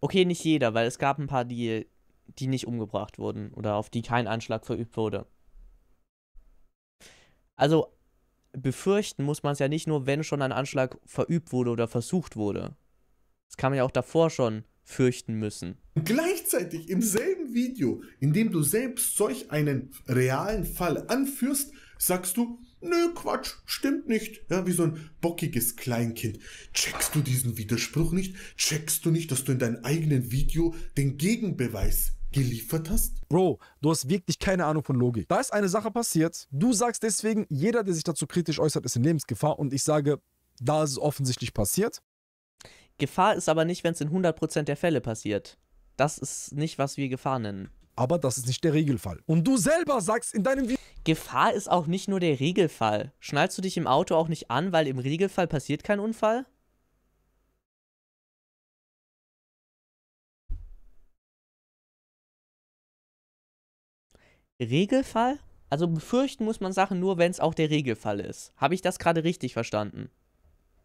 Okay, nicht jeder, weil es gab ein paar, die, die nicht umgebracht wurden oder auf die kein Anschlag verübt wurde. Also befürchten muss man es ja nicht nur, wenn schon ein Anschlag verübt wurde oder versucht wurde. Das kann man ja auch davor schon fürchten müssen. Gleichzeitig im selben Video, in dem du selbst solch einen realen Fall anführst, sagst du, nö, Quatsch, stimmt nicht. Ja, wie so ein bockiges Kleinkind. Checkst du diesen Widerspruch nicht? Checkst du nicht, dass du in deinem eigenen Video den Gegenbeweis geliefert hast? Bro, du hast wirklich keine Ahnung von Logik. Da ist eine Sache passiert. Du sagst deswegen, jeder, der sich dazu kritisch äußert, ist in Lebensgefahr. Und ich sage, da ist es offensichtlich passiert. Gefahr ist aber nicht, wenn es in 100% der Fälle passiert. Das ist nicht, was wir Gefahr nennen. Aber das ist nicht der Regelfall. Und du selber sagst in deinem Video. Gefahr ist auch nicht nur der Regelfall. Schnallst du dich im Auto auch nicht an, weil im Regelfall passiert kein Unfall? Regelfall? Also befürchten muss man Sachen nur, wenn es auch der Regelfall ist. Habe ich das gerade richtig verstanden?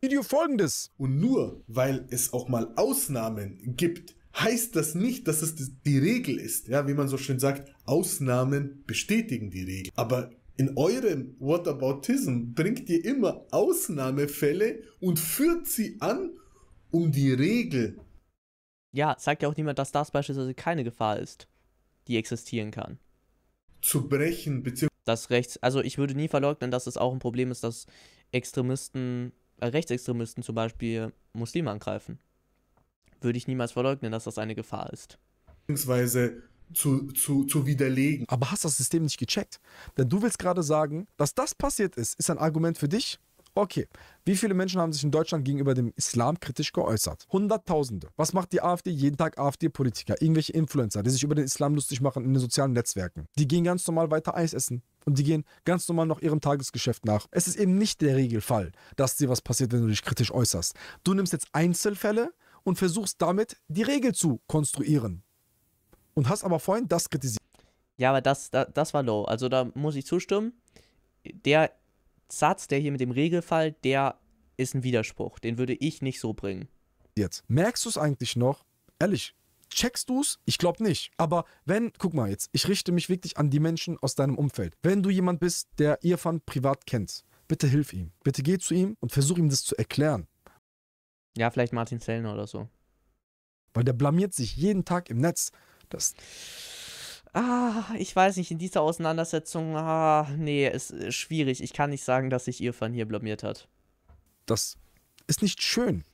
Video folgendes. Und nur weil es auch mal Ausnahmen gibt, heißt das nicht, dass es die Regel ist. Ja, wie man so schön sagt, Ausnahmen bestätigen die Regel. Aber in eurem Whataboutism bringt ihr immer Ausnahmefälle und führt sie an, um die Regel. Ja, sagt ja auch niemand, dass das beispielsweise keine Gefahr ist, die existieren kann. Zu brechen, beziehungsweise. Das Rechts, also ich würde nie verleugnen, dass es auch ein Problem ist, dass Extremisten äh, Rechtsextremisten zum Beispiel Muslime angreifen. Würde ich niemals verleugnen, dass das eine Gefahr ist. Beziehungsweise zu, zu, zu widerlegen. Aber hast das System nicht gecheckt? Denn du willst gerade sagen, dass das passiert ist, ist ein Argument für dich, Okay, wie viele Menschen haben sich in Deutschland gegenüber dem Islam kritisch geäußert? Hunderttausende. Was macht die AfD? Jeden Tag AfD-Politiker, irgendwelche Influencer, die sich über den Islam lustig machen in den sozialen Netzwerken. Die gehen ganz normal weiter Eis essen. Und die gehen ganz normal nach ihrem Tagesgeschäft nach. Es ist eben nicht der Regelfall, dass dir was passiert, wenn du dich kritisch äußerst. Du nimmst jetzt Einzelfälle und versuchst damit, die Regel zu konstruieren. Und hast aber vorhin das kritisiert. Ja, aber das, das, das war low. Also da muss ich zustimmen. Der Satz, der hier mit dem Regelfall, der ist ein Widerspruch. Den würde ich nicht so bringen. Jetzt, merkst du es eigentlich noch? Ehrlich, checkst du es? Ich glaube nicht. Aber wenn, guck mal jetzt, ich richte mich wirklich an die Menschen aus deinem Umfeld. Wenn du jemand bist, der Irfan privat kennt, bitte hilf ihm. Bitte geh zu ihm und versuch ihm das zu erklären. Ja, vielleicht Martin Zellner oder so. Weil der blamiert sich jeden Tag im Netz. Das. Ah, ich weiß nicht, in dieser Auseinandersetzung, ah, nee, ist schwierig. Ich kann nicht sagen, dass sich Irfan hier blamiert hat. Das ist nicht schön.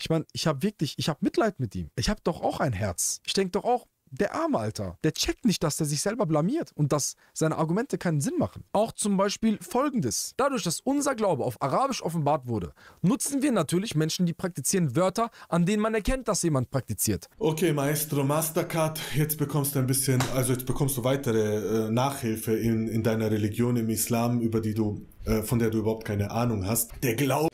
Ich meine, ich habe wirklich, ich habe Mitleid mit ihm. Ich habe doch auch ein Herz. Ich denke doch auch, der arme Alter, der checkt nicht, dass er sich selber blamiert und dass seine Argumente keinen Sinn machen. Auch zum Beispiel folgendes. Dadurch, dass unser Glaube auf Arabisch offenbart wurde, nutzen wir natürlich Menschen, die praktizieren Wörter, an denen man erkennt, dass jemand praktiziert. Okay, Maestro Mastercard, jetzt bekommst du ein bisschen, also jetzt bekommst du weitere äh, Nachhilfe in, in deiner Religion, im Islam, über die du, äh, von der du überhaupt keine Ahnung hast. Der Glaube.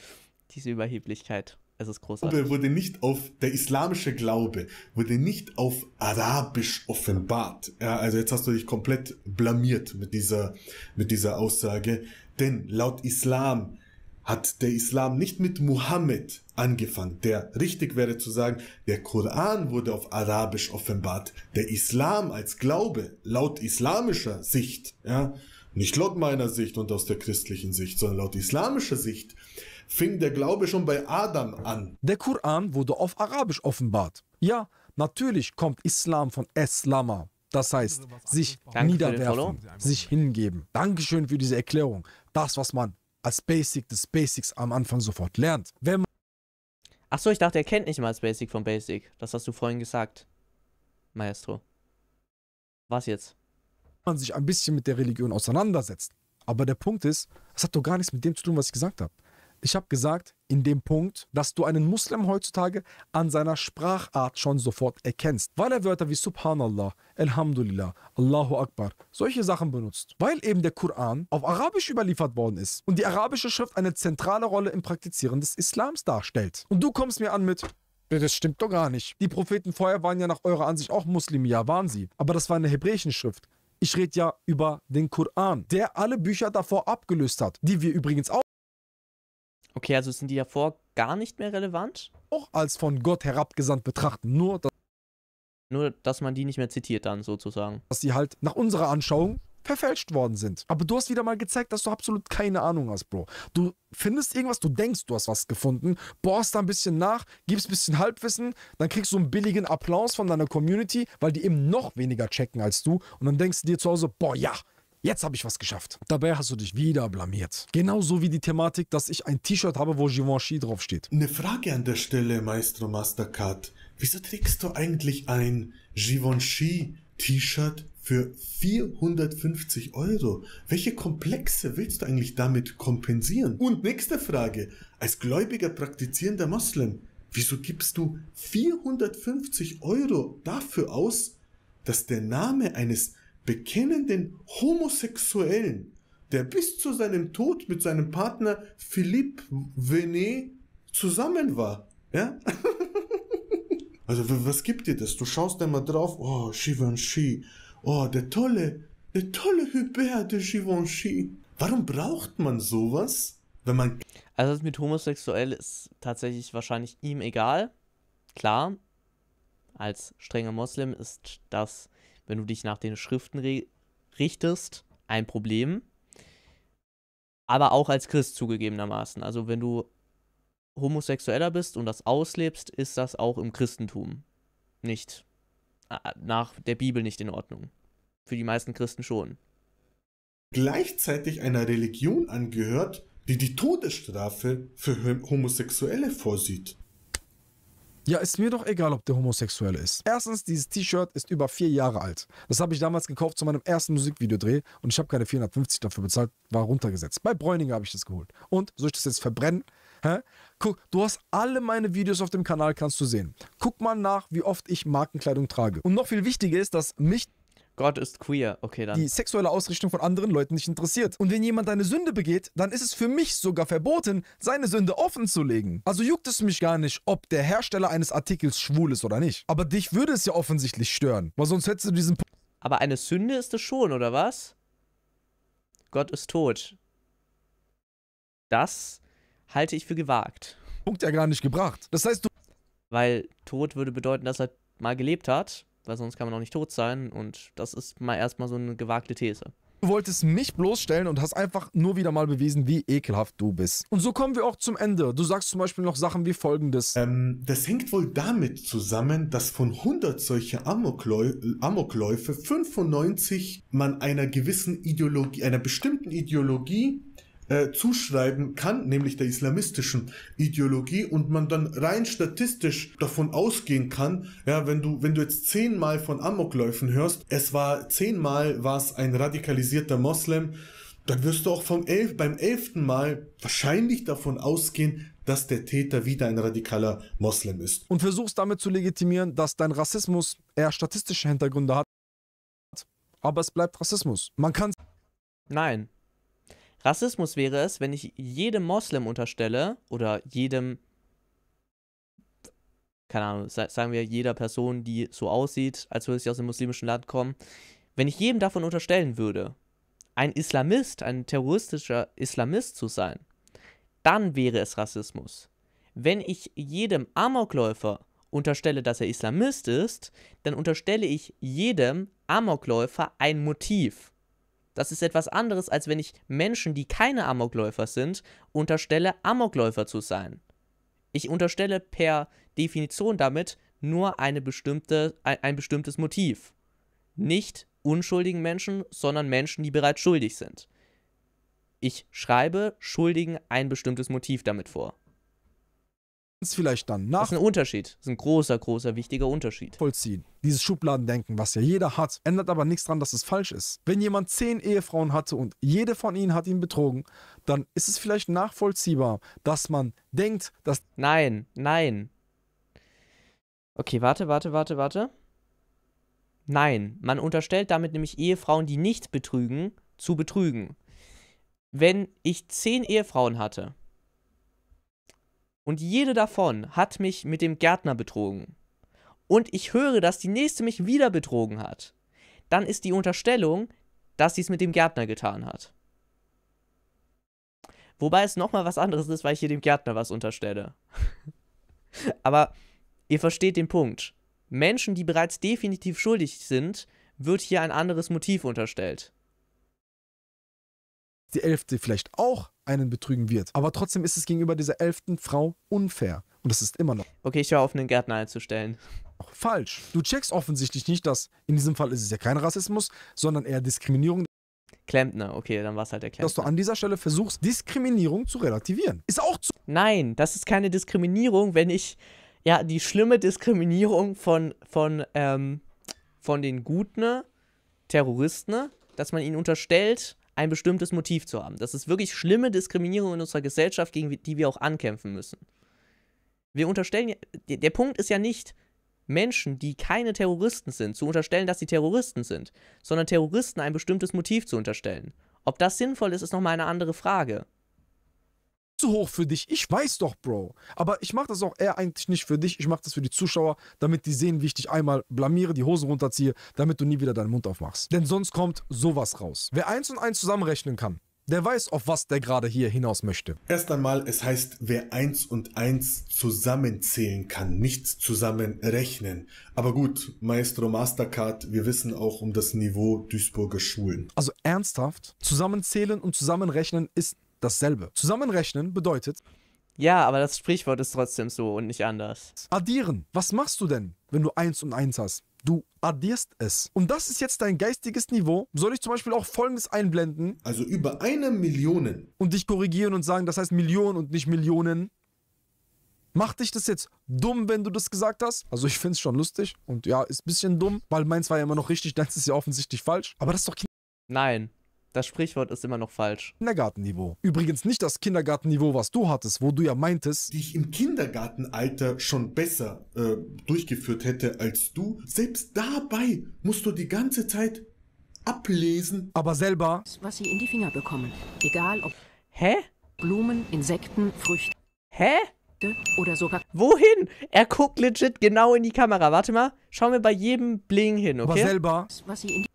Diese Überheblichkeit. Es ist großartig. Glaube wurde nicht auf, der islamische Glaube wurde nicht auf Arabisch offenbart. Ja, also jetzt hast du dich komplett blamiert mit dieser, mit dieser Aussage. Denn laut Islam hat der Islam nicht mit Mohammed angefangen. Der richtig wäre zu sagen, der Koran wurde auf Arabisch offenbart. Der Islam als Glaube laut islamischer Sicht, ja, nicht laut meiner Sicht und aus der christlichen Sicht, sondern laut islamischer Sicht fing der Glaube schon bei Adam an. Der Koran wurde auf Arabisch offenbart. Ja, natürlich kommt Islam von Eslama. Das heißt, sich Danke niederwerfen, sich hingeben. Dankeschön für diese Erklärung. Das, was man als Basic des Basics am Anfang sofort lernt. Achso, ich dachte, er kennt nicht mal das Basic von Basic. Das hast du vorhin gesagt, Maestro. Was jetzt? Man sich ein bisschen mit der Religion auseinandersetzt. Aber der Punkt ist, es hat doch gar nichts mit dem zu tun, was ich gesagt habe. Ich habe gesagt, in dem Punkt, dass du einen Muslim heutzutage an seiner Sprachart schon sofort erkennst, weil er Wörter wie Subhanallah, Alhamdulillah, Allahu Akbar, solche Sachen benutzt, weil eben der Koran auf Arabisch überliefert worden ist und die arabische Schrift eine zentrale Rolle im Praktizieren des Islams darstellt. Und du kommst mir an mit das stimmt doch gar nicht. Die Propheten vorher waren ja nach eurer Ansicht auch Muslime, ja, waren sie. Aber das war eine hebräische Schrift. Ich rede ja über den Koran, der alle Bücher davor abgelöst hat, die wir übrigens auch. Okay, also sind die davor gar nicht mehr relevant? Auch als von Gott herabgesandt betrachten, nur dass, nur, dass man die nicht mehr zitiert dann sozusagen. Dass die halt nach unserer Anschauung verfälscht worden sind. Aber du hast wieder mal gezeigt, dass du absolut keine Ahnung hast, Bro. Du findest irgendwas, du denkst, du hast was gefunden, bohrst da ein bisschen nach, gibst ein bisschen Halbwissen, dann kriegst du einen billigen Applaus von deiner Community, weil die eben noch weniger checken als du und dann denkst du dir zu Hause, boah, ja, Jetzt habe ich was geschafft. Dabei hast du dich wieder blamiert. Genauso wie die Thematik, dass ich ein T-Shirt habe, wo Givenchy draufsteht. Eine Frage an der Stelle, Maestro Mastercard. Wieso trägst du eigentlich ein Givenchy T-Shirt für 450 Euro. Welche Komplexe willst du eigentlich damit kompensieren? Und nächste Frage. Als gläubiger praktizierender Moslem, wieso gibst du 450 Euro dafür aus, dass der Name eines bekennen den Homosexuellen, der bis zu seinem Tod mit seinem Partner Philippe Venet zusammen war. Ja? also was gibt dir das? Du schaust einmal drauf, oh, Givenchy, oh, der tolle, der tolle Hubert de Givenchy. Warum braucht man sowas, wenn man... Also das mit homosexuell ist tatsächlich wahrscheinlich ihm egal. Klar, als strenger Moslem ist das wenn du dich nach den Schriften richtest, ein Problem. Aber auch als Christ zugegebenermaßen. Also wenn du homosexueller bist und das auslebst, ist das auch im Christentum nicht, nach der Bibel nicht in Ordnung. Für die meisten Christen schon. Gleichzeitig einer Religion angehört, die die Todesstrafe für Homosexuelle vorsieht. Ja, ist mir doch egal, ob der homosexuell ist. Erstens, dieses T-Shirt ist über vier Jahre alt. Das habe ich damals gekauft zu meinem ersten Musikvideodreh und ich habe keine 450 dafür bezahlt, war runtergesetzt. Bei Bräuninger habe ich das geholt. Und soll ich das jetzt verbrennen? Hä? Guck, du hast alle meine Videos auf dem Kanal, kannst du sehen. Guck mal nach, wie oft ich Markenkleidung trage. Und noch viel wichtiger ist, dass mich Gott ist queer. Okay, dann. Die sexuelle Ausrichtung von anderen Leuten nicht interessiert. Und wenn jemand eine Sünde begeht, dann ist es für mich sogar verboten, seine Sünde offen zu legen. Also juckt es mich gar nicht, ob der Hersteller eines Artikels schwul ist oder nicht. Aber dich würde es ja offensichtlich stören, weil sonst hättest du diesen... Aber eine Sünde ist es schon, oder was? Gott ist tot. Das halte ich für gewagt. Punkt ja gar nicht gebracht. Das heißt, du... Weil Tod würde bedeuten, dass er mal gelebt hat weil sonst kann man auch nicht tot sein. Und das ist mal erstmal so eine gewagte These. Du wolltest mich bloßstellen und hast einfach nur wieder mal bewiesen, wie ekelhaft du bist. Und so kommen wir auch zum Ende. Du sagst zum Beispiel noch Sachen wie folgendes. Ähm, das hängt wohl damit zusammen, dass von 100 solcher Amokläu Amokläufe 95 man einer gewissen Ideologie, einer bestimmten Ideologie äh, zuschreiben kann, nämlich der islamistischen Ideologie und man dann rein statistisch davon ausgehen kann, ja, wenn du, wenn du jetzt zehnmal von Amokläufen hörst, es war zehnmal war es ein radikalisierter Moslem, dann wirst du auch vom elf, beim elften Mal wahrscheinlich davon ausgehen, dass der Täter wieder ein radikaler Moslem ist. Und versuchst damit zu legitimieren, dass dein Rassismus eher statistische Hintergründe hat. Aber es bleibt Rassismus. Man kann. Nein, Rassismus wäre es, wenn ich jedem Moslem unterstelle oder jedem, keine Ahnung, sagen wir jeder Person, die so aussieht, als würde sie aus dem muslimischen Land kommen, wenn ich jedem davon unterstellen würde, ein Islamist, ein terroristischer Islamist zu sein, dann wäre es Rassismus. Wenn ich jedem Amokläufer unterstelle, dass er Islamist ist, dann unterstelle ich jedem Amokläufer ein Motiv. Das ist etwas anderes, als wenn ich Menschen, die keine Amokläufer sind, unterstelle, Amokläufer zu sein. Ich unterstelle per Definition damit nur eine bestimmte, ein bestimmtes Motiv. Nicht unschuldigen Menschen, sondern Menschen, die bereits schuldig sind. Ich schreibe Schuldigen ein bestimmtes Motiv damit vor es vielleicht dann nach. Das ist ein Unterschied. Das ist ein großer, großer, wichtiger Unterschied. Vollziehen. Dieses Schubladendenken, was ja jeder hat, ändert aber nichts daran, dass es falsch ist. Wenn jemand zehn Ehefrauen hatte und jede von ihnen hat ihn betrogen, dann ist es vielleicht nachvollziehbar, dass man denkt, dass. Nein, nein. Okay, warte, warte, warte, warte. Nein, man unterstellt damit nämlich Ehefrauen, die nicht betrügen, zu betrügen. Wenn ich zehn Ehefrauen hatte und jede davon hat mich mit dem Gärtner betrogen. Und ich höre, dass die nächste mich wieder betrogen hat. Dann ist die Unterstellung, dass sie es mit dem Gärtner getan hat. Wobei es nochmal was anderes ist, weil ich hier dem Gärtner was unterstelle. Aber ihr versteht den Punkt. Menschen, die bereits definitiv schuldig sind, wird hier ein anderes Motiv unterstellt. Die Elfte vielleicht auch einen betrügen wird. Aber trotzdem ist es gegenüber dieser elften Frau unfair. Und das ist immer noch. Okay, ich höre auf, einen Gärtner einzustellen. Falsch. Du checkst offensichtlich nicht, dass in diesem Fall ist es ja kein Rassismus, sondern eher Diskriminierung. Klempner, okay, dann war es halt der Klempner. Dass du an dieser Stelle versuchst, Diskriminierung zu relativieren. Ist auch zu. Nein, das ist keine Diskriminierung, wenn ich. Ja, die schlimme Diskriminierung von, von, ähm, von den Guten, Terroristen, dass man ihnen unterstellt, ein bestimmtes Motiv zu haben. Das ist wirklich schlimme Diskriminierung in unserer Gesellschaft, gegen die wir auch ankämpfen müssen. Wir unterstellen, der Punkt ist ja nicht, Menschen, die keine Terroristen sind, zu unterstellen, dass sie Terroristen sind, sondern Terroristen ein bestimmtes Motiv zu unterstellen. Ob das sinnvoll ist, ist nochmal eine andere Frage zu hoch für dich. Ich weiß doch, Bro. Aber ich mache das auch eher eigentlich nicht für dich. Ich mache das für die Zuschauer, damit die sehen, wie ich dich einmal blamiere, die Hosen runterziehe, damit du nie wieder deinen Mund aufmachst. Denn sonst kommt sowas raus. Wer eins und eins zusammenrechnen kann, der weiß, auf was der gerade hier hinaus möchte. Erst einmal, es heißt, wer eins und eins zusammenzählen kann, nicht zusammenrechnen. Aber gut, Maestro Mastercard, wir wissen auch um das Niveau Duisburger Schulen. Also ernsthaft, zusammenzählen und zusammenrechnen ist dasselbe. Zusammenrechnen bedeutet. Ja, aber das Sprichwort ist trotzdem so und nicht anders. Addieren. Was machst du denn, wenn du eins und eins hast? Du addierst es. Und das ist jetzt dein geistiges Niveau. Soll ich zum Beispiel auch Folgendes einblenden? Also über eine Million. Und dich korrigieren und sagen, das heißt Millionen und nicht Millionen. Macht dich das jetzt dumm, wenn du das gesagt hast? Also ich finde es schon lustig und ja, ist ein bisschen dumm, weil meins war ja immer noch richtig, deins ist ja offensichtlich falsch. Aber das ist doch... Nein. Das Sprichwort ist immer noch falsch. Kindergartenniveau. Übrigens nicht das Kindergartenniveau, was du hattest, wo du ja meintest, die ich im Kindergartenalter schon besser äh, durchgeführt hätte als du. Selbst dabei musst du die ganze Zeit ablesen. aber selber. was sie in die Finger bekommen. Egal ob Hä? Blumen, Insekten, Früchte Hä? oder sogar Wohin? Er guckt legit genau in die Kamera. Warte mal. Schauen wir bei jedem Bling hin, okay? Aber selber. was sie in die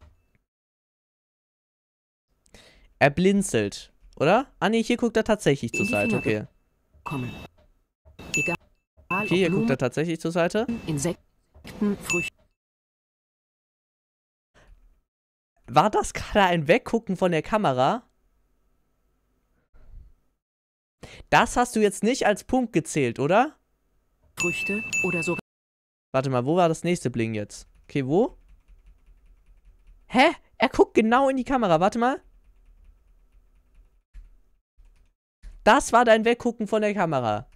er blinzelt, oder? Ah nee, hier guckt er tatsächlich zur Seite, okay. Kommen. Egal. Okay, hier guckt er tatsächlich zur Seite. Insekten, Früchte. War das gerade ein Weggucken von der Kamera? Das hast du jetzt nicht als Punkt gezählt, oder? Früchte oder sogar. Warte mal, wo war das nächste Bling jetzt? Okay, wo? Hä? Er guckt genau in die Kamera. Warte mal. Das war dein Weggucken von der Kamera.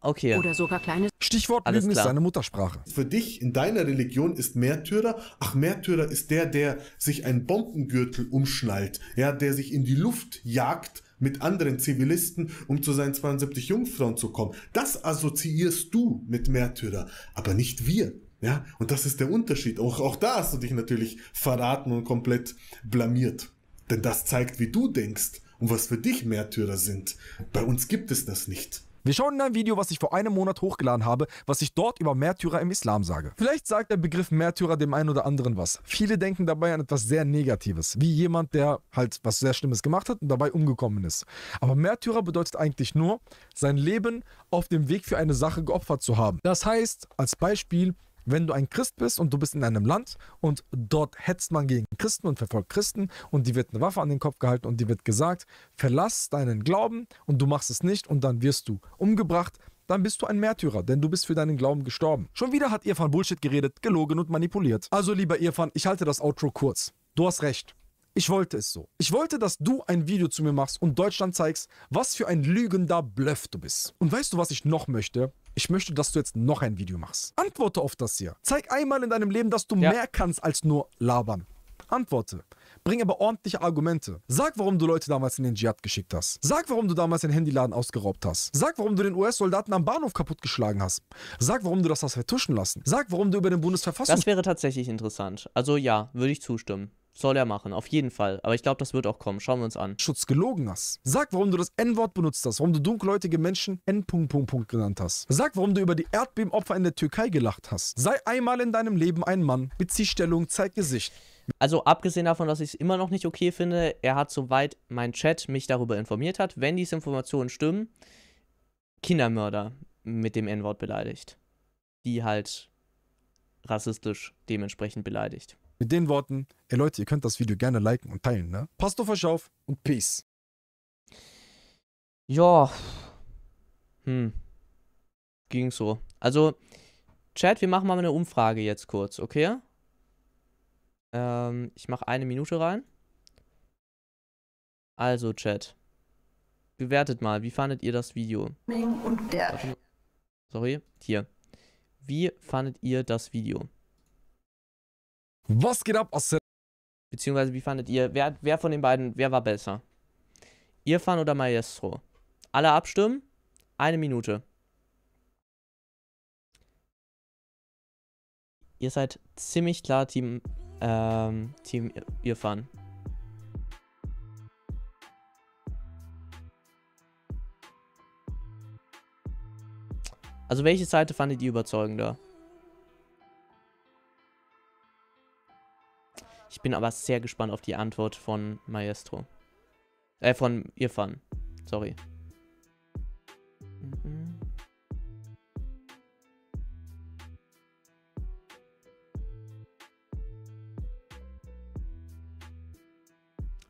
Okay. Oder sogar kleines. Stichwort Alles Lügen klar. ist seine Muttersprache. Für dich in deiner Religion ist Märtyrer, ach Märtyrer ist der, der sich einen Bombengürtel umschnallt, ja, der sich in die Luft jagt mit anderen Zivilisten, um zu seinen 72 Jungfrauen zu kommen. Das assoziierst du mit Märtyrer, aber nicht wir. Ja, und das ist der Unterschied. Auch, auch da hast du dich natürlich verraten und komplett blamiert. Denn das zeigt, wie du denkst und was für dich Märtyrer sind. Bei uns gibt es das nicht. Wir schauen in ein Video, was ich vor einem Monat hochgeladen habe, was ich dort über Märtyrer im Islam sage. Vielleicht sagt der Begriff Märtyrer dem einen oder anderen was. Viele denken dabei an etwas sehr Negatives, wie jemand, der halt was sehr Schlimmes gemacht hat und dabei umgekommen ist. Aber Märtyrer bedeutet eigentlich nur, sein Leben auf dem Weg für eine Sache geopfert zu haben. Das heißt, als Beispiel, wenn du ein Christ bist und du bist in einem Land und dort hetzt man gegen Christen und verfolgt Christen und die wird eine Waffe an den Kopf gehalten und die wird gesagt, verlass deinen Glauben und du machst es nicht und dann wirst du umgebracht, dann bist du ein Märtyrer, denn du bist für deinen Glauben gestorben. Schon wieder hat Irfan Bullshit geredet, gelogen und manipuliert. Also lieber Irfan, ich halte das Outro kurz. Du hast recht. Ich wollte es so. Ich wollte, dass du ein Video zu mir machst und Deutschland zeigst, was für ein lügender Bluff du bist. Und weißt du, was ich noch möchte? ich möchte, dass du jetzt noch ein Video machst. Antworte auf das hier. Zeig einmal in deinem Leben, dass du ja. mehr kannst als nur labern. Antworte. Bring aber ordentliche Argumente. Sag, warum du Leute damals in den Dschihad geschickt hast. Sag, warum du damals den Handyladen ausgeraubt hast. Sag, warum du den US-Soldaten am Bahnhof kaputtgeschlagen hast. Sag, warum du das hast vertuschen lassen. Sag, warum du über den Bundesverfassungsgericht. Das wäre tatsächlich interessant. Also ja, würde ich zustimmen. Soll er machen, auf jeden Fall. Aber ich glaube, das wird auch kommen. Schauen wir uns an. Schutz gelogen hast. Sag, warum du das N-Wort benutzt hast, warum du dunkelhäutige Menschen N. -Punkt -Punkt -Punkt genannt hast. Sag, warum du über die Erdbebenopfer in der Türkei gelacht hast. Sei einmal in deinem Leben ein Mann. Bezieh Stellung, zeig Gesicht. Also abgesehen davon, dass ich es immer noch nicht okay finde, er hat soweit mein Chat mich darüber informiert hat, wenn diese Informationen stimmen, Kindermörder mit dem N-Wort beleidigt. Die halt rassistisch dementsprechend beleidigt. Mit den Worten, ey Leute, ihr könnt das Video gerne liken und teilen, ne? Passt auf euch auf und Peace. Ja. Hm. Ging so. Also, Chat, wir machen mal eine Umfrage jetzt kurz, okay? Ähm, ich mache eine Minute rein. Also, Chat. Bewertet mal, wie fandet ihr das Video? Und der. Sorry, hier. Wie fandet ihr das Video? Was geht ab, Asse? Beziehungsweise, wie fandet ihr, wer, wer von den beiden, wer war besser? Irfan oder Maestro? Alle abstimmen? Eine Minute. Ihr seid ziemlich klar Team, ähm, Team Irfan. Also welche Seite fandet ihr überzeugender? Ich bin aber sehr gespannt auf die Antwort von Maestro. Äh, von Irfan. Sorry. Mhm.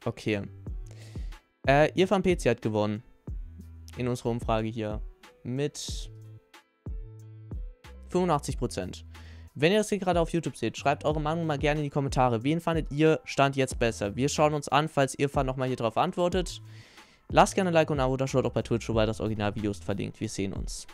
Okay. Äh, Irfan PC hat gewonnen. In unserer Umfrage hier. Mit 85%. Wenn ihr das hier gerade auf YouTube seht, schreibt eure Meinung mal gerne in die Kommentare. Wen fandet ihr Stand jetzt besser? Wir schauen uns an, falls ihr Fan nochmal hier drauf antwortet. Lasst gerne ein Like und ein Abo da, schaut auch bei Twitch vorbei, das Originalvideo ist verlinkt. Wir sehen uns.